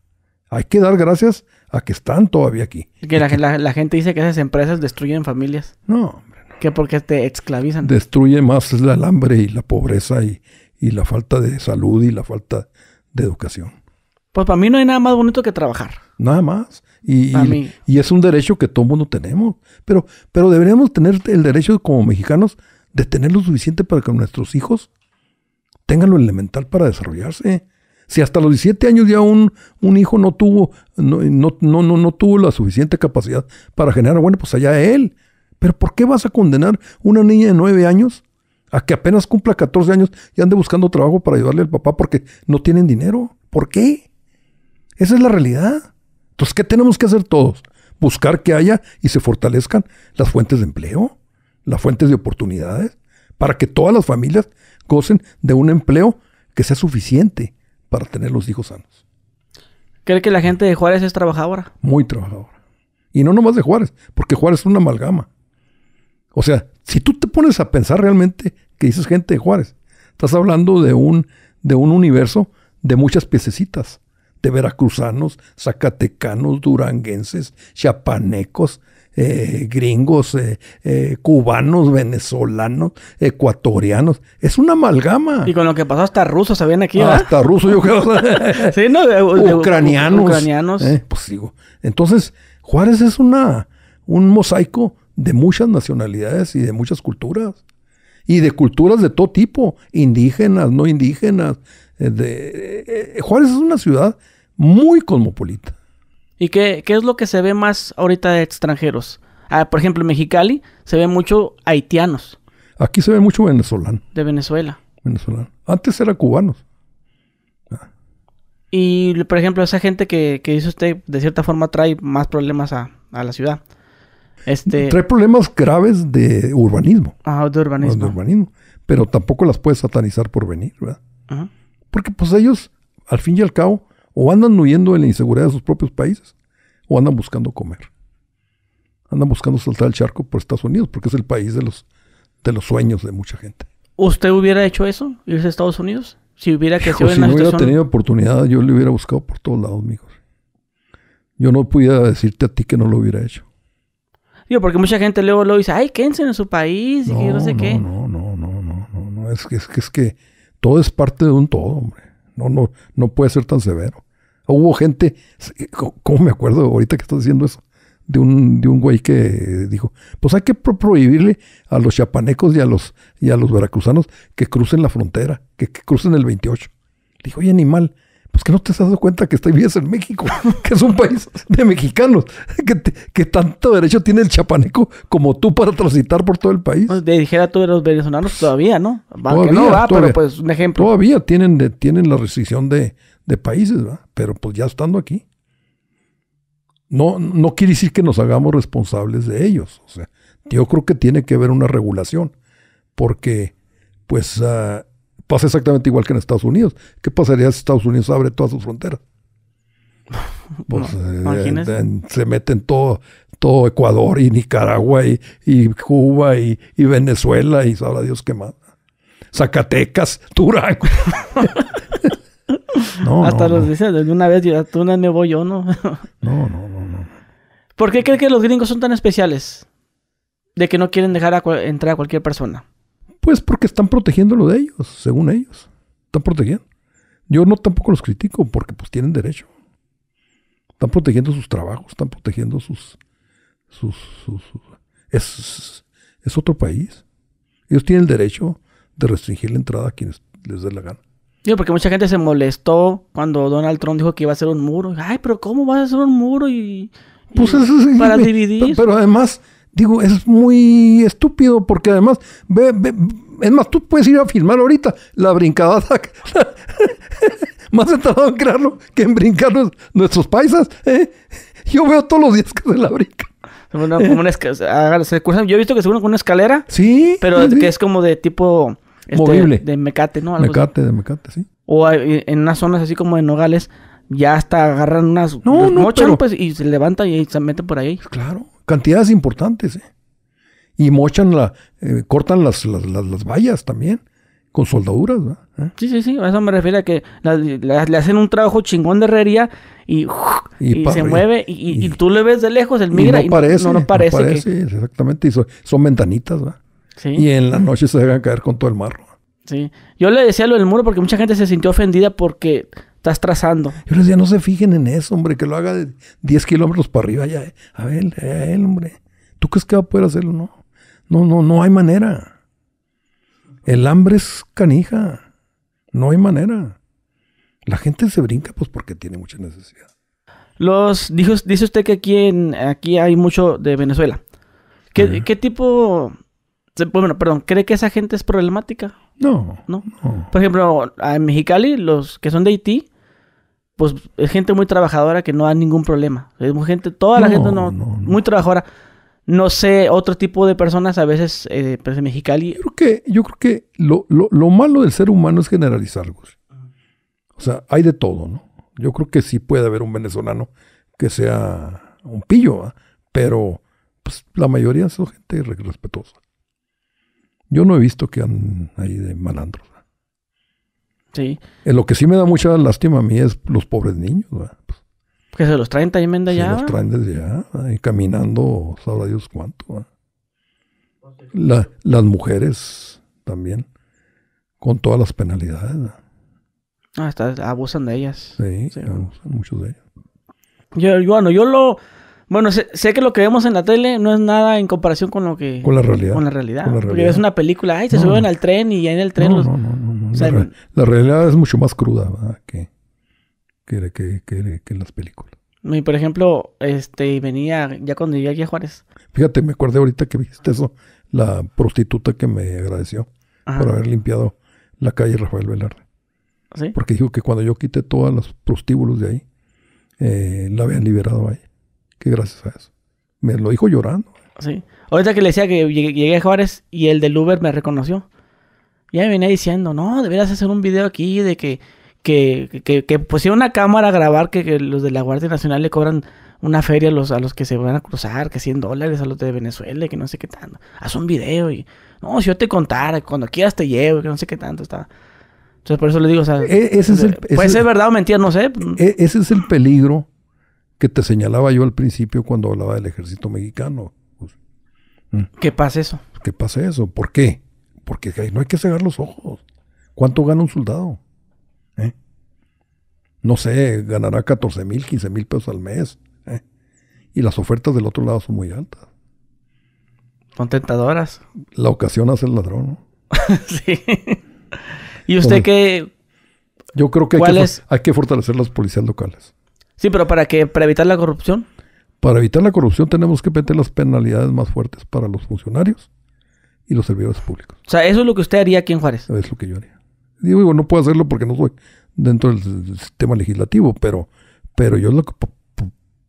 Hay que dar gracias a que están todavía aquí. Que la, la, gente dice que esas empresas destruyen familias. No, hombre. No. Que porque te esclavizan. Destruye más el hambre y la pobreza y, y la falta de salud y la falta de educación. Pues para mí no hay nada más bonito que trabajar. Nada más. Y, y, es un derecho que todos no tenemos. Pero, pero deberíamos tener el derecho como mexicanos de tener lo suficiente para que nuestros hijos tengan lo elemental para desarrollarse. Si hasta los 17 años ya un, un hijo no tuvo, no, no, no, no tuvo la suficiente capacidad para generar, bueno, pues allá él. Pero ¿por qué vas a condenar una niña de 9 años a que apenas cumpla 14 años y ande buscando trabajo para ayudarle al papá porque no tienen dinero? ¿Por qué? Esa es la realidad. Entonces, ¿qué tenemos que hacer todos? Buscar que haya y se fortalezcan las fuentes de empleo, las fuentes de oportunidades, para que todas las familias gocen de un empleo que sea suficiente para tener los hijos sanos. ¿Cree que la gente de Juárez es trabajadora? Muy trabajadora. Y no nomás de Juárez, porque Juárez es una amalgama. O sea, si tú te pones a pensar realmente que dices gente de Juárez, estás hablando de un, de un universo de muchas piececitas de veracruzanos, zacatecanos, duranguenses, chapanecos, eh, gringos, eh, eh, cubanos, venezolanos, ecuatorianos. Es una amalgama. Y con lo que pasó, hasta rusos se aquí. Ah, hasta rusos, yo creo. sí, no, ucranianos. ucranianos. Pues entonces, Juárez es una, un mosaico de muchas nacionalidades y de muchas culturas. Y de culturas de todo tipo, indígenas, no indígenas, eh, Juárez es una ciudad muy cosmopolita. ¿Y qué, qué es lo que se ve más ahorita de extranjeros? Ah, por ejemplo, en Mexicali se ve mucho haitianos. Aquí se ve mucho venezolano. De Venezuela. Antes era cubanos. Y, por ejemplo, esa gente que, dice usted, de cierta forma trae más problemas a, la ciudad. Este... Trae problemas graves de urbanismo. Ah, de urbanismo. Pero tampoco las puedes satanizar por venir, ¿verdad? Ajá. Porque pues ellos, al fin y al cabo, o andan huyendo de la inseguridad de sus propios países, o andan buscando comer. Andan buscando saltar el charco por Estados Unidos, porque es el país de los, de los sueños de mucha gente. ¿Usted hubiera hecho eso, irse a Estados Unidos? Si hubiera que si no hubiera tenido oportunidad, yo le hubiera buscado por todos lados, amigos Yo no pudiera decirte a ti que no lo hubiera hecho. porque mucha gente luego lo dice, ay, quédense en su país y no, no sé no, No, no, no, no, es que, es que todo es parte de un todo, hombre. No, no, no puede ser tan severo. Hubo gente, eh, ¿cómo me acuerdo ahorita que está diciendo eso? De un, de un güey que dijo, pues hay que prohibirle a los chapanecos y a los, y a los veracruzanos que crucen la frontera, que, crucen el 28. Dijo, oye, animal, pues que no te has dado cuenta que vives en México, que es un país de mexicanos, que, tanto derecho tiene el chapaneco como tú para transitar por todo el país. Pues dijera tú de los venezolanos pues, todavía, ¿no? Todavía, pero pues un ejemplo. Todavía tienen, tienen la restricción de, países, ¿verdad? Pero pues ya estando aquí. No, no quiere decir que nos hagamos responsables de ellos. O sea, yo creo que tiene que haber una regulación, porque pues ah, pasa exactamente igual que en Estados Unidos. ¿Qué pasaría si Estados Unidos abre todas sus fronteras? Pues, eh, se meten todo, todo Ecuador y Nicaragua y, Cuba y, Venezuela y sabrá Dios qué más. Zacatecas, Durango. Hasta los dicen, de una vez, tú una me voy yo, ¿no? no, no, no, no. por qué crees que los gringos son tan especiales? De que no quieren dejar entrar a cualquier persona. Pues porque están protegiendo lo de ellos, según ellos. Están protegiendo. Yo no tampoco los critico porque pues tienen derecho. Están protegiendo sus trabajos, están protegiendo sus... sus, es, otro país. Ellos tienen el derecho de restringir la entrada a quienes les dé la gana. Yo, porque mucha gente se molestó cuando Donald Trump dijo que iba a hacer un muro. Ay, pero ¿cómo vas a hacer un muro y, pues eso para dividir? pero además, Digo, es muy estúpido porque además, ve, es más, tú puedes ir a filmar ahorita la brincada. más he tardado en crearlo que en brincar nuestros paisas. ¿eh? Yo veo todos los días que se la brinca. como una se Yo he visto que se une con una escalera. Sí. Pero que es como de tipo. Este, Movible. De mecate, ¿no? mecate, de mecate, sí. O en unas zonas así como de nogales, ya hasta agarran unas. No, pues, y se levantan y se meten por ahí. Claro cantidades importantes. ¿eh? Y mochan la, eh, cortan las, las, vallas también, con soldaduras. ¿Eh? Sí, sí, sí, a eso me refiero a que le hacen un trabajo chingón de herrería y, se mueve y, y, tú le ves de lejos, el migra y no parece. No, parece, exactamente, y son ventanitas. Y en la noche se dejan caer con todo el marro. Sí. Yo le decía lo del muro porque mucha gente se sintió ofendida porque estás trazando. Yo les decía, no se fijen en eso, hombre, que lo haga de 10 kilómetros para arriba ya. Eh. A ver, a él, hombre. ¿Tú crees que va a poder hacerlo? No. No, no, no hay manera. El hambre es canija. No hay manera. La gente se brinca pues porque tiene mucha necesidad. Los dijo, dice usted que aquí aquí hay mucho de Venezuela. ¿Qué, ¿qué tipo bueno, perdón, cree que esa gente es problemática? No, no. Por ejemplo, en Mexicali, los que son de Haití, pues es gente muy trabajadora que no da ningún problema. Es gente, toda la gente no, muy trabajadora. No sé, otro tipo de personas a veces, eh, pues, en Mexicali. Yo creo que, yo creo que lo, malo del ser humano es generalizarlos. O sea, hay de todo, ¿no? Yo creo que sí puede haber un venezolano que sea un pillo, pero pues, la mayoría son gente respetuosa. Yo no he visto que han ahí de malandros. Sí. lo que sí me da mucha lástima a mí es los pobres niños. que se los traen también de allá. Se los traen desde allá, y caminando, sabrá Dios cuánto. las mujeres también, con todas las penalidades. Ah, está, abusan de ellas. Sí, abusan muchos de ellas. Yo, bueno, yo lo, bueno, sé, que lo que vemos en la tele no es nada en comparación con lo que... Con la realidad. Con la realidad. Porque es una película, ay, se suben al tren y en el tren los... No, no, la, realidad es mucho más cruda que que, que, las películas. Y por ejemplo, este, venía ya cuando llegué aquí a Juárez. Fíjate, me acordé ahorita que viste eso, la prostituta que me agradeció por haber limpiado la calle Rafael Velarde. Porque dijo que cuando yo quité todos los prostíbulos de ahí, eh, la habían liberado ahí que gracias a eso. Me lo dijo llorando. Sí. Ahorita que le decía que llegué a Juárez y el del Uber me reconoció. Ya me venía diciendo, no, deberías hacer un video aquí de que, que, pusiera una cámara a grabar que, los de la Guardia Nacional le cobran una feria a los, a los que se van a cruzar, que 100 dólares a los de Venezuela, que no sé qué tanto. Haz un video y, no, si yo te contara, cuando quieras te llevo, que no sé qué tanto está. Entonces por eso le digo, o sea, e, puede ser verdad o mentira, no sé. Pues, e, ese es el peligro que te señalaba yo al principio cuando hablaba del ejército mexicano. Pues, mm. ¿Qué pasa eso? Pues, ¿Qué pasa eso? ¿Por qué? Porque no hay que cegar los ojos. ¿Cuánto gana un soldado? ¿Eh? No sé, ganará 14 mil, 15 mil pesos al mes. ¿eh? Y las ofertas del otro lado son muy altas. Son tentadoras. La ocasión hace el ladrón. sí. ¿Y usted qué? Yo creo que hay que, hay que fortalecer las policías locales. Sí, pero ¿para qué? ¿Para evitar la corrupción? Para evitar la corrupción tenemos que meter las penalidades más fuertes para los funcionarios y los servidores públicos. O sea, eso es lo que usted haría aquí en Juárez. Es lo que yo haría. Digo, no puedo hacerlo porque no soy dentro del, sistema legislativo, pero, pero yo lo que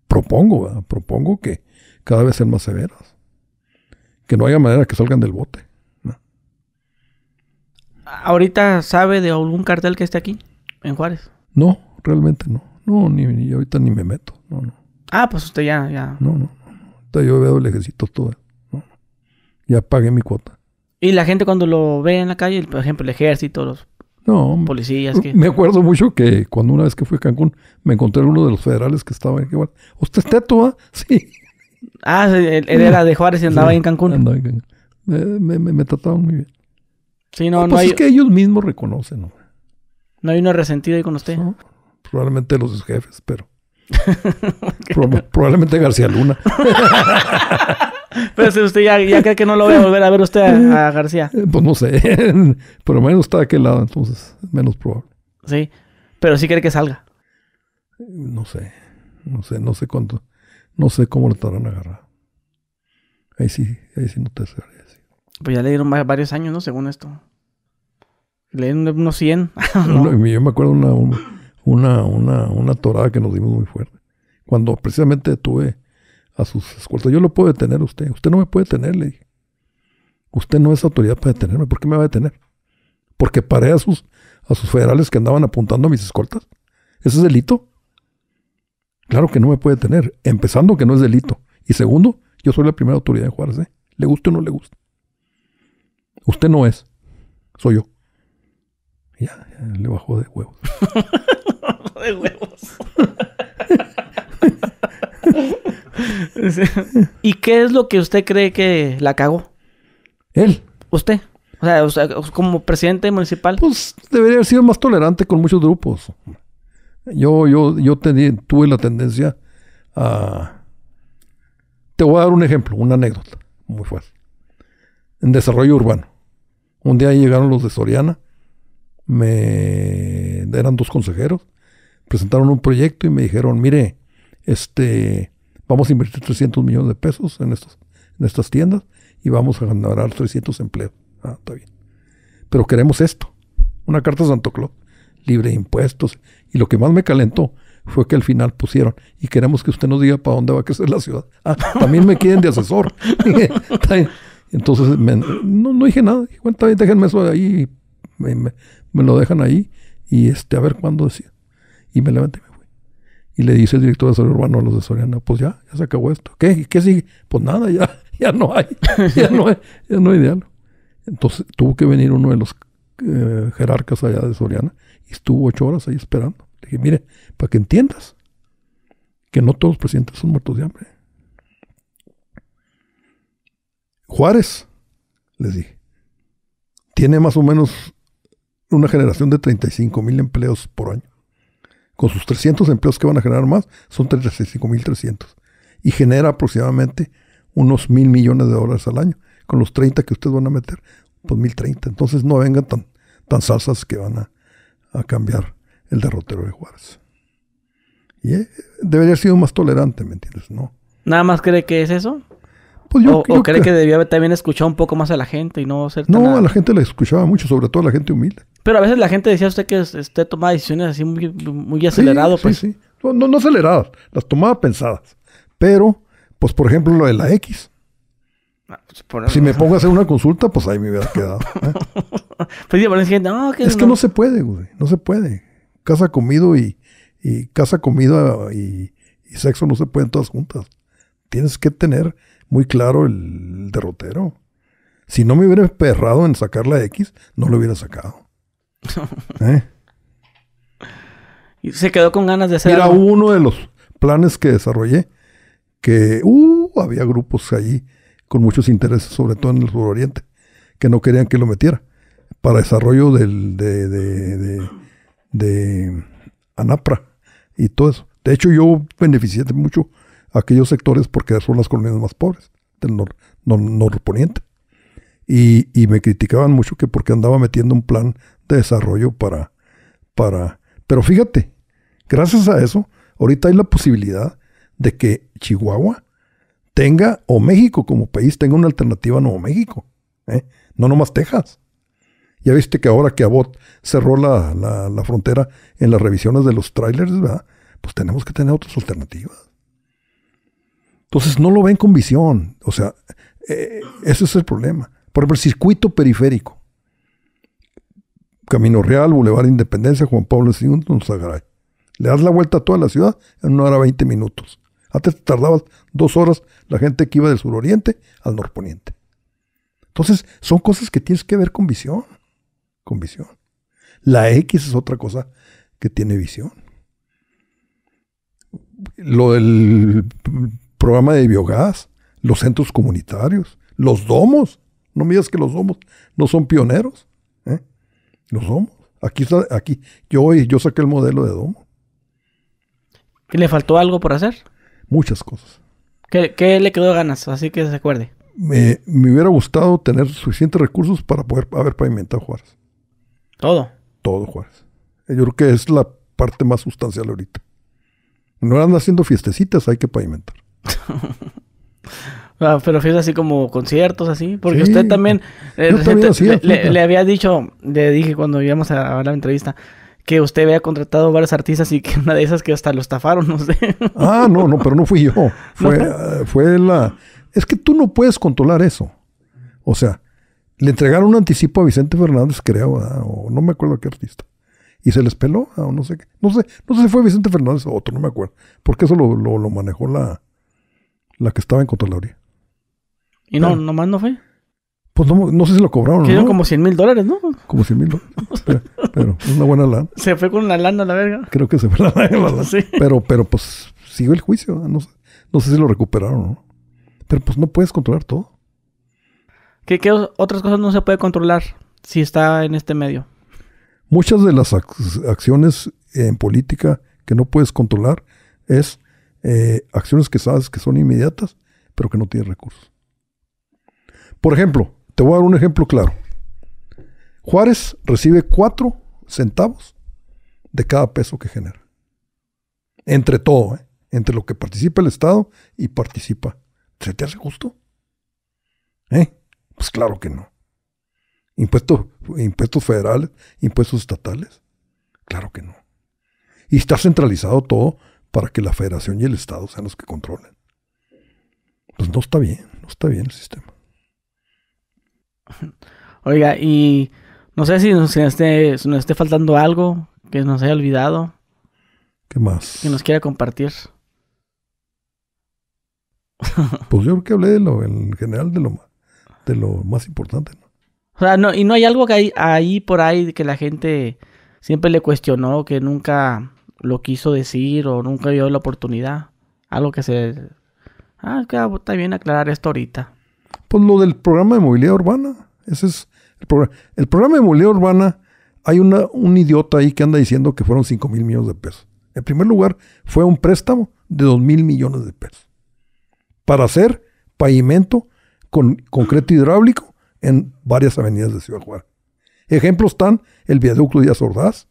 propongo, propongo que cada vez sean más severas. Que no haya manera que salgan del bote. ¿Ahorita sabe de algún cartel que esté aquí, en Juárez? No, realmente no. No, ni, ahorita ni me meto. No, no. Ah, pues usted ya, ya. No, no. yo veo el ejército todo. Ya pagué mi cuota. ¿Y la gente cuando lo ve en la calle, por ejemplo, el ejército, los no, policías? que Me acuerdo mucho que cuando una vez que fui a Cancún, me encontré uno de los federales que estaba ahí. ¿Usted está ah? ah, Sí. Ah, él era de Juárez y andaba en Cancún. Me, me, me, trataban muy bien. Sí, no, pues es que ellos mismos reconocen. ¿no? no hay una resentida ahí con usted probablemente los jefes, pero. probablemente García Luna. Pero si usted ya, cree que no lo voy a volver a ver usted a, García. Eh, pues no sé. Pero menos está de aquel lado, entonces menos probable. Sí. Pero sí cree que salga. No sé. No sé, no sé cuánto. No sé cómo lo estarán agarrar. Ahí sí, ahí sí no te sabría Pues ya le dieron varios años, ¿no? Según esto. Le dieron unos 100. Yo me acuerdo una una, una, una torada que nos dimos muy fuerte. Cuando precisamente tuve a sus escoltas, yo lo puedo detener a usted. Usted no me puede detener, le dije. Usted no es autoridad para detenerme. ¿Por qué me va a detener? Porque paré a sus, a sus federales que andaban apuntando a mis escoltas. ¿Ese es delito? Claro que no me puede detener. Empezando que no es delito. Y segundo, yo soy la primera autoridad en Juárez. ¿eh? Le guste o no le guste. Usted no es. Soy yo. Ya, le bajó de huevos. de huevos. ¿Y qué es lo que usted cree que la cagó? Él. ¿Usted? O sea, como presidente municipal. Pues debería haber sido más tolerante con muchos grupos. Yo, yo, yo tuve la tendencia a... Te voy a dar un ejemplo, una anécdota muy fuerte. En desarrollo urbano. Un día llegaron los de Soriana me eran dos consejeros, presentaron un proyecto y me dijeron, mire, este, vamos a invertir 300 millones de pesos en, estos, en estas tiendas y vamos a generar 300 empleos. Ah, está bien. Pero queremos esto, una carta de Santo Claus, libre de impuestos. Y lo que más me calentó fue que al final pusieron, y queremos que usted nos diga para dónde va a crecer la ciudad. Ah, también me quieren de asesor. Entonces, no, dije nada. Dije, bueno, déjenme eso ahí. me, me lo dejan ahí y este, a ver cuándo decía. Y me levanté y me fui. Y le dice el director de desarrollo urbano a los de Soriana, pues ya, ya se acabó esto. ¿Qué? ¿Qué sigue? Pues nada, ya, ya no hay, ya no hay, ya no Entonces tuvo que venir uno de los eh, jerarcas allá de Soriana y estuvo ocho horas ahí esperando. Le dije, mire, para que entiendas que no todos los presidentes son muertos de hambre. Juárez, les dije, tiene más o menos una generación de 35 mil empleos por año. Con sus 300 empleos que van a generar más, son 35 mil 300. Y genera aproximadamente unos mil millones de dólares al año. Con los 30 que ustedes van a meter, pues mil 30. Entonces no vengan tan, tan salsas que van a, cambiar el derrotero de Juárez. Y eh, debería haber sido más tolerante, ¿me entiendes? No. ¿Nada más cree que es eso? Pues o, cree que... debía debía también escuchar un poco más a la gente y no hacer tan No, a la gente la escuchaba mucho, sobre todo a la gente humilde. Pero a veces la gente decía usted que usted tomaba decisiones así muy, muy acelerado. sí, pues. No, no, aceleradas, las tomaba pensadas. Pero, pues por ejemplo lo de la X. Ah, pues, si me pongo a hacer una consulta, pues ahí me hubiera quedado. ¿eh? Ah, es que, no, se puede, güey. No se puede. Casa comido y, casa comida y, sexo no se pueden todas juntas. Tienes que tener muy claro el derrotero. Si no me hubiera perrado en sacar la X, no lo hubiera sacado. ¿Eh? y se quedó con ganas de hacer Era uno de los planes que desarrollé, que uh, había grupos allí con muchos intereses, sobre todo en el suroriente, que no querían que lo metiera para desarrollo del, de, de, de, de, ANAPRA y todo eso. De hecho, yo beneficié mucho aquellos sectores porque son las colonias más pobres del nor, nor, Y, me criticaban mucho que porque andaba metiendo un plan de desarrollo para, para... Pero fíjate, gracias a eso, ahorita hay la posibilidad de que Chihuahua tenga, o México como país, tenga una alternativa a Nuevo México. ¿eh? No nomás Texas. Ya viste que ahora que Abbott cerró la, la, la frontera en las revisiones de los trailers, ¿verdad? pues tenemos que tener otras alternativas. Entonces no lo ven con visión. O sea, eh, ese es el problema. Por ejemplo, el circuito periférico. Camino Real, Boulevard Independencia, Juan Pablo II, Sagaray. Le das la vuelta a toda la ciudad en una hora 20 minutos. Antes tardabas dos horas la gente que iba del oriente al norponiente. Entonces, son cosas que tienes que ver con visión. Con visión. La X es otra cosa que tiene visión. Lo del programa de biogás, los centros comunitarios, los domos. No me que los domos no son pioneros. ¿eh? Los domos. Aquí está, aquí. Yo, yo saqué el modelo de domo. ¿Y le faltó algo por hacer? Muchas cosas. ¿Qué, le quedó ganas? Así que se acuerde. Me, me, hubiera gustado tener suficientes recursos para poder haber pavimentado Juárez. ¿Todo? Todo Juárez. Yo creo que es la parte más sustancial ahorita. No andan haciendo fiestecitas, hay que pavimentar. Ah, pero fíjese así como conciertos, así. Porque usted también, eh, le, había dicho, le dije cuando íbamos a, la entrevista, que usted había contratado varios artistas y que una de esas que hasta lo estafaron, no sé. Ah, no, no, pero no fui yo. Fue, fue la... Es que tú no puedes controlar eso. O sea, le entregaron un anticipo a Vicente Fernández, creo, ah, o no me acuerdo qué artista. Y se les peló, ah, o no sé qué. No sé, no sé si fue Vicente Fernández o otro, no me acuerdo. Porque eso lo, lo manejó la, la que estaba en Contraloría. ¿Y no, no nomás no fue? Pues no, no sé si lo cobraron. como 100 mil dólares, ¿no? Como 100 mil dólares. Pero, es una buena lana. Se fue con una lana a la verga. Creo que se fue la La Sí. Pero, pero pues siguió el juicio. No sé, si lo recuperaron no. Pero pues no puedes controlar todo. ¿Qué, ¿Qué, otras cosas no se puede controlar si está en este medio? Muchas de las acciones en política que no puedes controlar es eh, acciones que sabes que son inmediatas, pero que no tienen recursos. Por ejemplo, te voy a dar un ejemplo claro. Juárez recibe 4 centavos de cada peso que genera. Entre todo, ¿eh? entre lo que participa el Estado y participa. ¿Se te hace justo? ¿Eh? Pues claro que no. Impuestos, impuestos federales, impuestos estatales. Claro que no. Y está centralizado todo para que la federación y el Estado sean los que controlen. Pues no está bien, no está bien el sistema. Oiga, y no sé si nos, esté, faltando algo que nos haya olvidado. ¿Qué más? Que nos quiera compartir. pues yo creo que hablé de lo, en general de lo, de lo más importante. O sea, no, y no hay algo que hay ahí por ahí que la gente siempre le cuestionó, que nunca lo quiso decir o nunca dio la oportunidad. Algo que se... Ah, ah pues, está bien aclarar esto ahorita. Pues lo del programa de movilidad urbana. Ese es el programa. El programa de movilidad urbana, hay un idiota ahí que anda diciendo que fueron 5 mil millones de pesos. En primer lugar, fue un préstamo de 2 mil millones de pesos para hacer pavimento con concreto hidráulico en varias avenidas de Ciudad Juárez. Ejemplos están el viaducto Díaz Ordaz,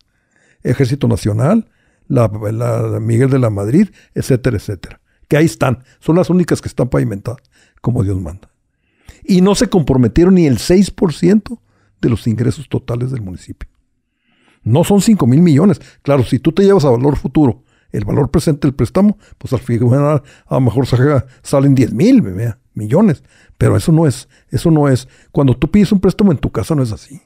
Ejército Nacional, la, Miguel de la Madrid, etcétera, etcétera. Que ahí están, son las únicas que están pavimentadas, como Dios manda. Y no se comprometieron ni el 6% de los ingresos totales del municipio. No son 5 mil millones. Claro, si tú te llevas a valor futuro el valor presente del préstamo, pues al final a lo mejor salen 10 mil millones. Pero eso no es, eso no es. Cuando tú pides un préstamo en tu casa no es así.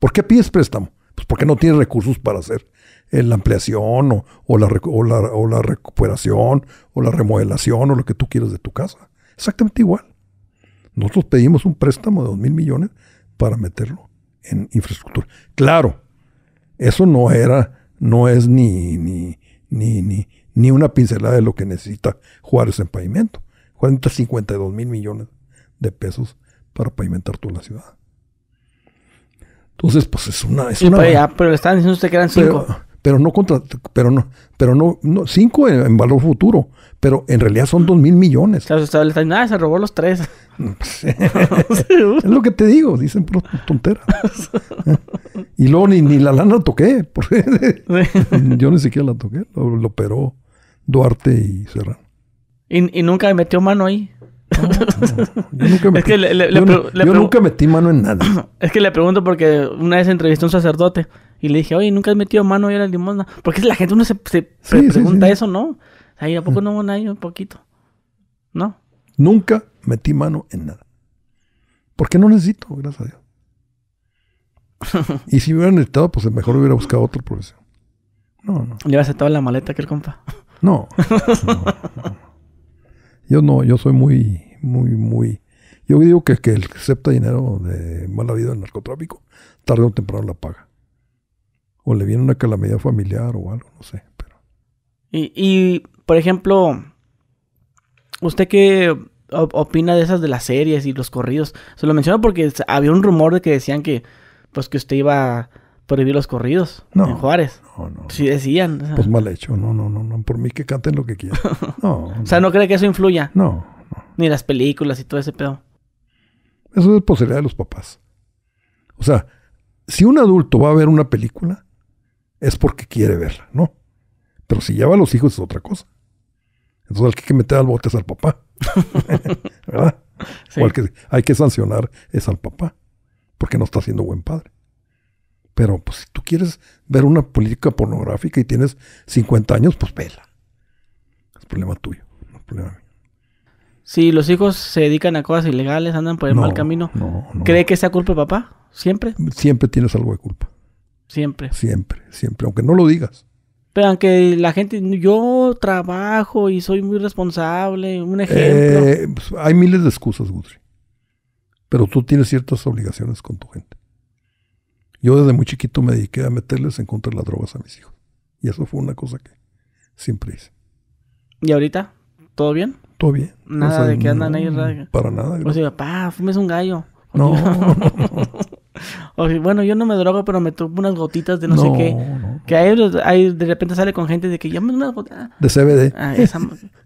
¿Por qué pides préstamo? Pues porque no tienes recursos para hacer en eh, la ampliación o, o, la, o, la, o, la, recuperación o la remodelación o lo que tú quieras de tu casa. Exactamente igual. Nosotros pedimos un préstamo de 2 mil millones para meterlo en infraestructura. Claro, eso no era, no es ni, ni, ni, ni, una pincelada de lo que necesita Juárez en pavimento. 40, 52 mil millones de pesos para pavimentar toda la ciudad. Entonces, pues es una. Pues, pero, están diciendo que eran cinco pero no contra, pero no, pero no, no cinco en, valor futuro, pero en realidad son dos mil millones. Claro, nada, se robó los tres. es lo que te digo, dicen tonteras. y luego ni, la lana toqué, porque yo ni siquiera la toqué, lo, operó Duarte y Serrano. ¿Y, ¿Y, nunca metió mano ahí? yo nunca metí, mano en nada. Es que le pregunto porque una vez entrevisté a un sacerdote y le dije, oye, ¿nunca has metido mano era la limosna? Porque la gente uno se, pregunta eso, ¿no? Ahí ¿a poco no nadie un poquito? ¿No? Nunca metí mano en nada. Porque no necesito, gracias a Dios. y si hubieran necesitado, pues mejor hubiera buscado otro profesión. No, no. ¿Le a aceptado la maleta que el compa? no. Yo no, yo soy muy muy, muy. Yo digo que, que el que acepta dinero de mala vida del narcotráfico, tarde o temprano la paga. O le viene una calamidad familiar o algo, no sé. Pero... Y, y, por ejemplo, ¿usted qué opina de esas de las series y los corridos? Se lo menciono porque había un rumor de que decían que, pues, que usted iba a prohibir los corridos en Juárez. No, Sí decían. Pues mal hecho, no, no, no, no. Por mí que canten lo que quieran. o sea, ¿no cree que eso influya? No. Ni las películas y todo ese pedo. Eso es posibilidad de los papás. O sea, si un adulto va a ver una película, es porque quiere verla, ¿no? Pero si lleva a los hijos es otra cosa. Entonces al que hay que meter al bote es al papá. ¿Verdad? O al que hay que sancionar es al papá. Porque no está siendo buen padre. Pero pues si tú quieres ver una política pornográfica y tienes 50 años, pues vela. Es problema tuyo, no es problema mío. Si los hijos se dedican a cosas ilegales, andan por el mal camino, ¿cree que sea culpa de papá? ¿Siempre? Siempre tienes algo de culpa. Siempre. Siempre, siempre, aunque no lo digas. Pero aunque la gente, yo trabajo y soy muy responsable, un ejemplo. Eh, pues, hay miles de excusas, Guthrie. Pero tú tienes ciertas obligaciones con tu gente. Yo desde muy chiquito me dediqué a meterles en contra de las drogas a mis hijos. Y eso fue una cosa que siempre hice. ¿Y ahorita? ¿Todo bien? todo bien. Nada de que andan ahí. para nada. O sea, papá, fumes un gallo. No. bueno, yo no me drogo, pero me tomo unas gotitas de no, sé qué. Que ahí, de repente sale con gente de que ya unas gotitas. Ah. De CBD. Ah,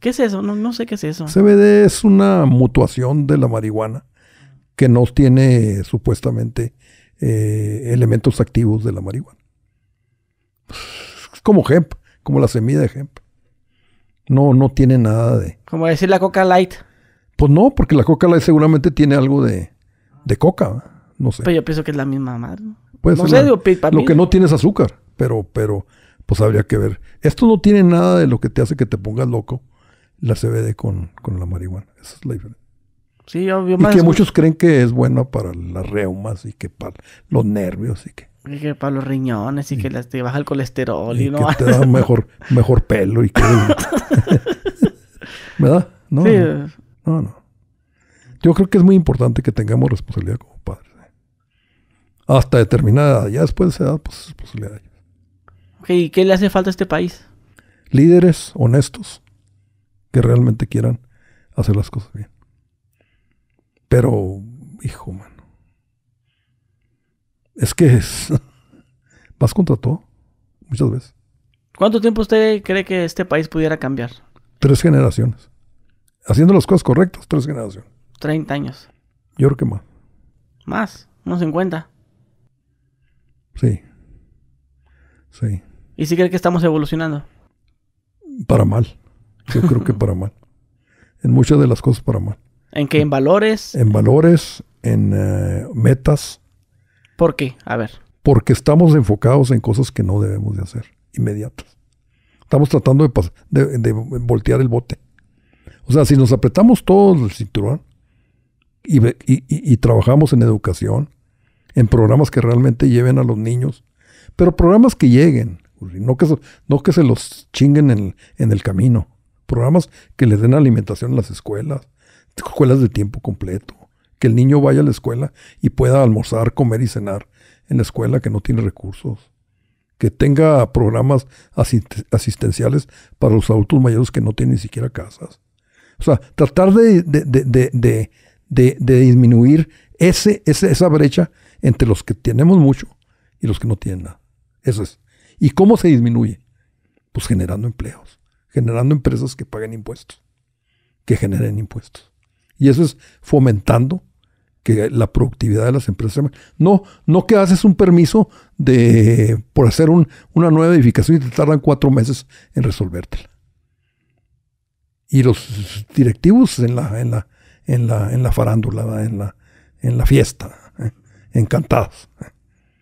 ¿Qué es eso? No, sé qué es eso. CBD es una mutuación de la marihuana que no tiene supuestamente eh, elementos activos de la marihuana. Es como hemp, como la semilla de hemp. No, no tiene nada de, como decir la Coca Light. Pues no, porque la Coca Light seguramente tiene algo de, de coca. No sé. Pero yo pienso que es la misma madre. Puede no lo que no tiene es azúcar, pero, pero pues habría que ver. Esto no tiene nada de lo que te hace que te pongas loco la CBD con, la marihuana. Esa es la diferencia. Sí, yo, más. y que muchos creen que es buena para las reumas y que para los nervios y que... Y que para los riñones y, que te baja el colesterol y, no... Que te da mejor, mejor pelo y que... ¿Verdad? No, no, Yo creo que es muy importante que tengamos responsabilidad como padres. ¿eh? Hasta determinada edad. Ya después de esa edad, pues responsabilidad. ¿y qué le hace falta a este país? Líderes honestos que realmente quieran hacer las cosas bien. Pero, hijo, mano. Es que es. Vas contra todo, muchas veces. ¿Cuánto tiempo usted cree que este país pudiera cambiar? tres generaciones. Haciendo las cosas correctas, tres generaciones. Treinta años. Yo creo que más. Más, unos 50. Sí. Sí. ¿Y si cree que estamos evolucionando? Para mal. Yo creo que para mal. En muchas de las cosas para mal. ¿En qué? ¿En valores? En valores, en eh, metas. ¿Por qué? A ver. Porque estamos enfocados en cosas que no debemos de hacer inmediatas. Estamos tratando de, de, voltear el bote. O sea, si nos apretamos todos el cinturón y, trabajamos en educación, en programas que realmente lleven a los niños, pero programas que lleguen, no que, se los chinguen en, en, el camino. Programas que les den alimentación en las escuelas, escuelas de tiempo completo. Que el niño vaya a la escuela y pueda almorzar, comer y cenar en la escuela que no tiene recursos que tenga programas asistenciales para los adultos mayores que no tienen ni siquiera casas. O sea, tratar de, de, disminuir esa brecha entre los que tenemos mucho y los que no tienen nada. Eso es. ¿Y cómo se disminuye? Pues generando empleos, generando empresas que paguen impuestos, que generen impuestos. Y eso es fomentando que la productividad de las empresas. No, no que haces un permiso de, por hacer una nueva edificación y te tardan cuatro meses en resolvértela. Y los directivos en la, en la, en la, en la farándula, en la, en la fiesta, ¿eh? encantados. ¿eh?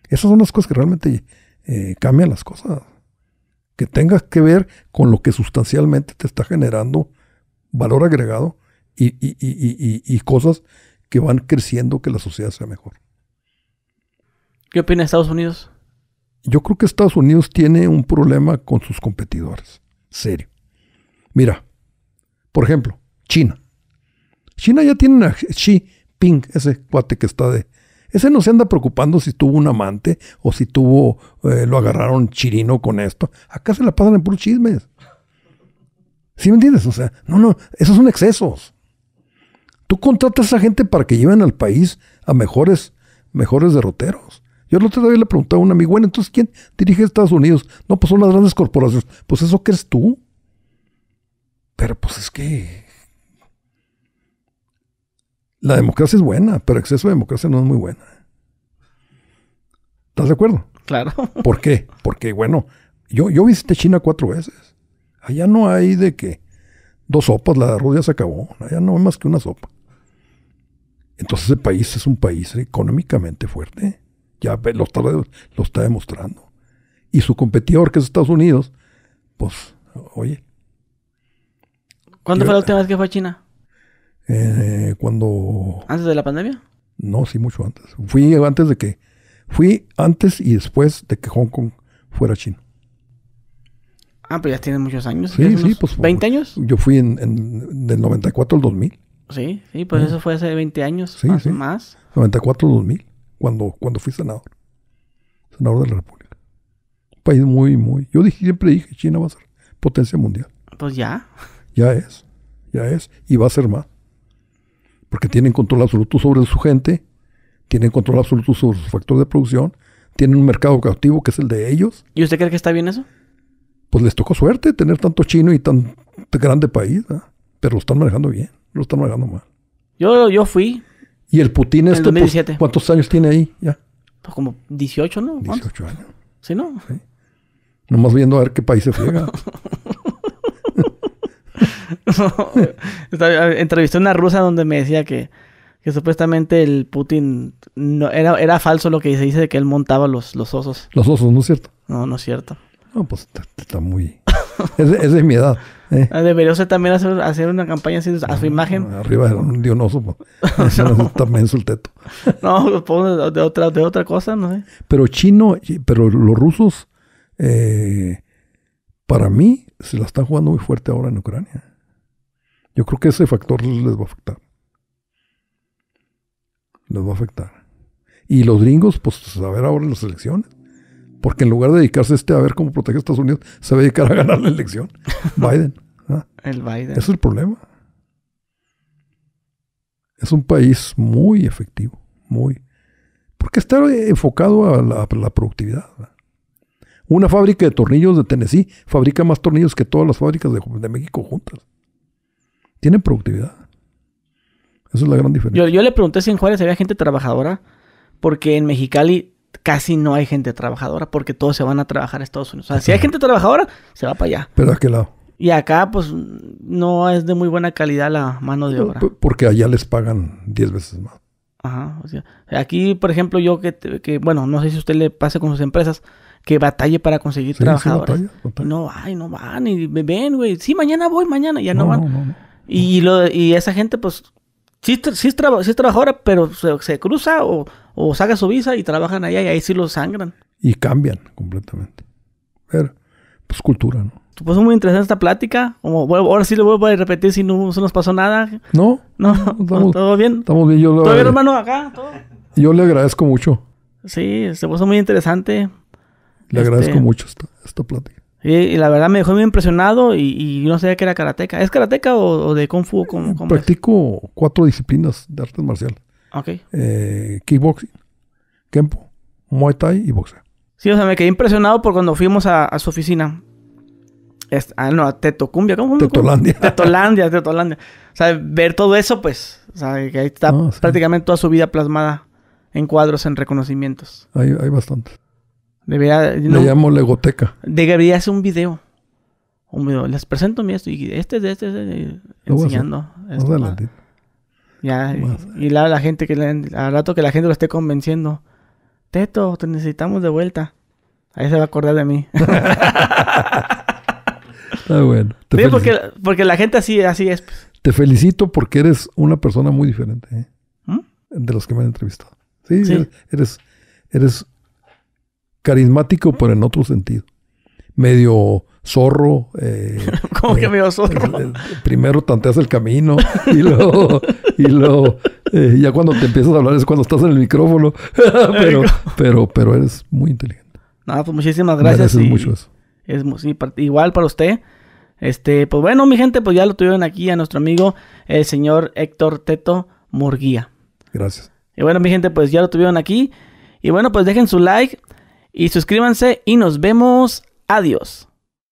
Esas son las cosas que realmente eh, cambian las cosas. Que tengas que ver con lo que sustancialmente te está generando valor agregado y, y, y, y cosas que van creciendo que la sociedad sea mejor. ¿Qué opina Estados Unidos? Yo creo que Estados Unidos tiene un problema con sus competidores. Serio. Mira, por ejemplo, China. China ya tiene a Xi Ping, ese cuate que está de. Ese no se anda preocupando si tuvo un amante o si tuvo. Eh, lo agarraron chirino con esto. Acá se la pasan en puros chismes. ¿Sí me entiendes? O sea, no, no, esos son excesos. Tú contratas a gente para que lleven al país a mejores, mejores derroteros. Yo el otro día le preguntaba a un amigo, bueno, entonces ¿quién dirige Estados Unidos? No, pues son las grandes corporaciones. Pues eso crees tú. Pero pues es que la democracia es buena, pero el exceso de democracia no es muy buena. ¿Estás de acuerdo? Claro. ¿Por qué? Porque, bueno, yo, yo visité China cuatro veces. Allá no hay de que dos sopas, la de se acabó. Allá no hay más que una sopa. Entonces ese país es un país económicamente fuerte. Ya lo está, lo está demostrando. Y su competidor, que es Estados Unidos, pues, oye. ¿Cuándo fue la última vez que fue a China? Eh, cuando... ¿Antes de la pandemia? No, sí, mucho antes. Fui antes de que... Fui antes y después de que Hong Kong fuera China. Ah, pero ya tiene muchos años. Sí, sí, pues... ¿20 años? Yo fui en, en, del 94 al 2000. Sí, sí, pues eso fue hace 20 años. más, 94-2000, cuando, cuando fui senador. Senador de la República. Un país muy, muy. Yo dije, siempre dije, China va a ser potencia mundial. Pues ya. Ya es. Ya es. Y va a ser más. Porque tienen control absoluto sobre su gente, tienen control absoluto sobre su factor de producción, tienen un mercado cautivo que es el de ellos. ¿Y usted cree que está bien eso? Pues les tocó suerte tener tanto chino y tan grande país, pero lo están manejando bien. Lo están regando mal. Yo, yo fui. ¿Y el Putin este? 2017. Pues, ¿Cuántos años tiene ahí ya? Pues como 18, ¿no? 18 años. ¿Sí, no? Sí. Nomás viendo a ver qué país se friega. Entrevisté entrevisté una rusa donde me decía que, supuestamente el Putin no, era, era falso lo que se dice de que él montaba los, los osos. Los osos, ¿no es cierto? No, no es cierto. No, pues está, muy. es, es mi edad. ¿eh? Ah, debería usted también hacer, una campaña así, a su imagen. Arriba de un dionoso. Pues. no. También su teto. no, de otra, de otra cosa, no sé. Pero chino, pero los rusos, eh, para mí, se la están jugando muy fuerte ahora en Ucrania. Yo creo que ese factor les va a afectar. Les va a afectar. Y los gringos, pues a ver ahora en las elecciones porque en lugar de dedicarse este a ver cómo protege a Estados Unidos, se va a dedicar a ganar la elección. Biden. El Biden. Ese es el problema. Es un país muy efectivo, muy. Porque está enfocado a la, productividad. Una fábrica de tornillos de Tennessee fabrica más tornillos que todas las fábricas de, México juntas. Tienen productividad. Esa es la gran diferencia. yo le pregunté si en Juárez había gente trabajadora, porque en Mexicali casi no hay gente trabajadora porque todos se van a trabajar a Estados Unidos. O sea, si hay gente trabajadora, se va para allá. Pero a qué lado. Y acá, pues, no es de muy buena calidad la mano de obra. Porque allá les pagan 10 veces más. Ajá. aquí, por ejemplo, yo que, que, bueno, no sé si usted le pase con sus empresas, que batalle para conseguir sí, trabajadores. No, ay, no van, y ven, güey. Sí, mañana voy, mañana, ya no, van. y, lo, y esa gente, pues, sí, sí, es, sí pero se, cruza o, saca su visa y trabajan allá y ahí sí lo sangran. Y cambian completamente. Pero, pues cultura, ¿no? Pues muy interesante esta plática. Como, ahora sí le vuelvo a repetir si no se nos pasó nada. No. No, todo bien. Yo todo bien, hermano, acá. ¿Todo? Yo le agradezco mucho. Sí, se puso muy interesante. Le agradezco este, mucho esta plática. Y, la verdad me dejó muy impresionado y, no sabía que era karateca. ¿Es karateca o, de kung fu? Practico cuatro disciplinas de artes marciales. Ok. Eh, kickboxing, kempo, muay thai y boxeo. Sí, o sea, me quedé impresionado por cuando fuimos a, su oficina. ah, no, a Tetocumbia. ¿Cómo Tetolandia. Tetolandia, Tetolandia. O sea, ver todo eso, pues. O sea, que ahí está ah, prácticamente toda su vida plasmada en cuadros, en reconocimientos. Hay, hay bastantes Debería, Le llamo legoteca. Debería hacer un video. Un video. Les presento mi esto y este es este, enseñando. Ya, y, la, gente que al rato que la gente lo esté convenciendo. Teto, te necesitamos de vuelta. Ahí se va a acordar de mí. Está bueno. porque, porque, la gente así, así es. Pues. Te felicito porque eres una persona muy diferente ¿eh? ¿Mm? de los que me han entrevistado. Sí, sí. eres, eres carismático, pero en otro sentido. Medio zorro. Eh, ¿Cómo que eh, medio zorro? Eh, primero tanteas el camino y luego, y luego ya cuando te empiezas a hablar es cuando estás en el micrófono. pero, pero, pero eres muy inteligente. Nada, pues muchísimas gracias. mucho eso. igual para usted. Este, pues bueno, mi gente, pues ya lo tuvieron aquí a nuestro amigo, el señor Héctor Teto Murguía. Gracias. Y bueno, mi gente, pues ya lo tuvieron aquí. Y bueno, pues dejen su like, y suscríbanse y nos vemos. Adiós.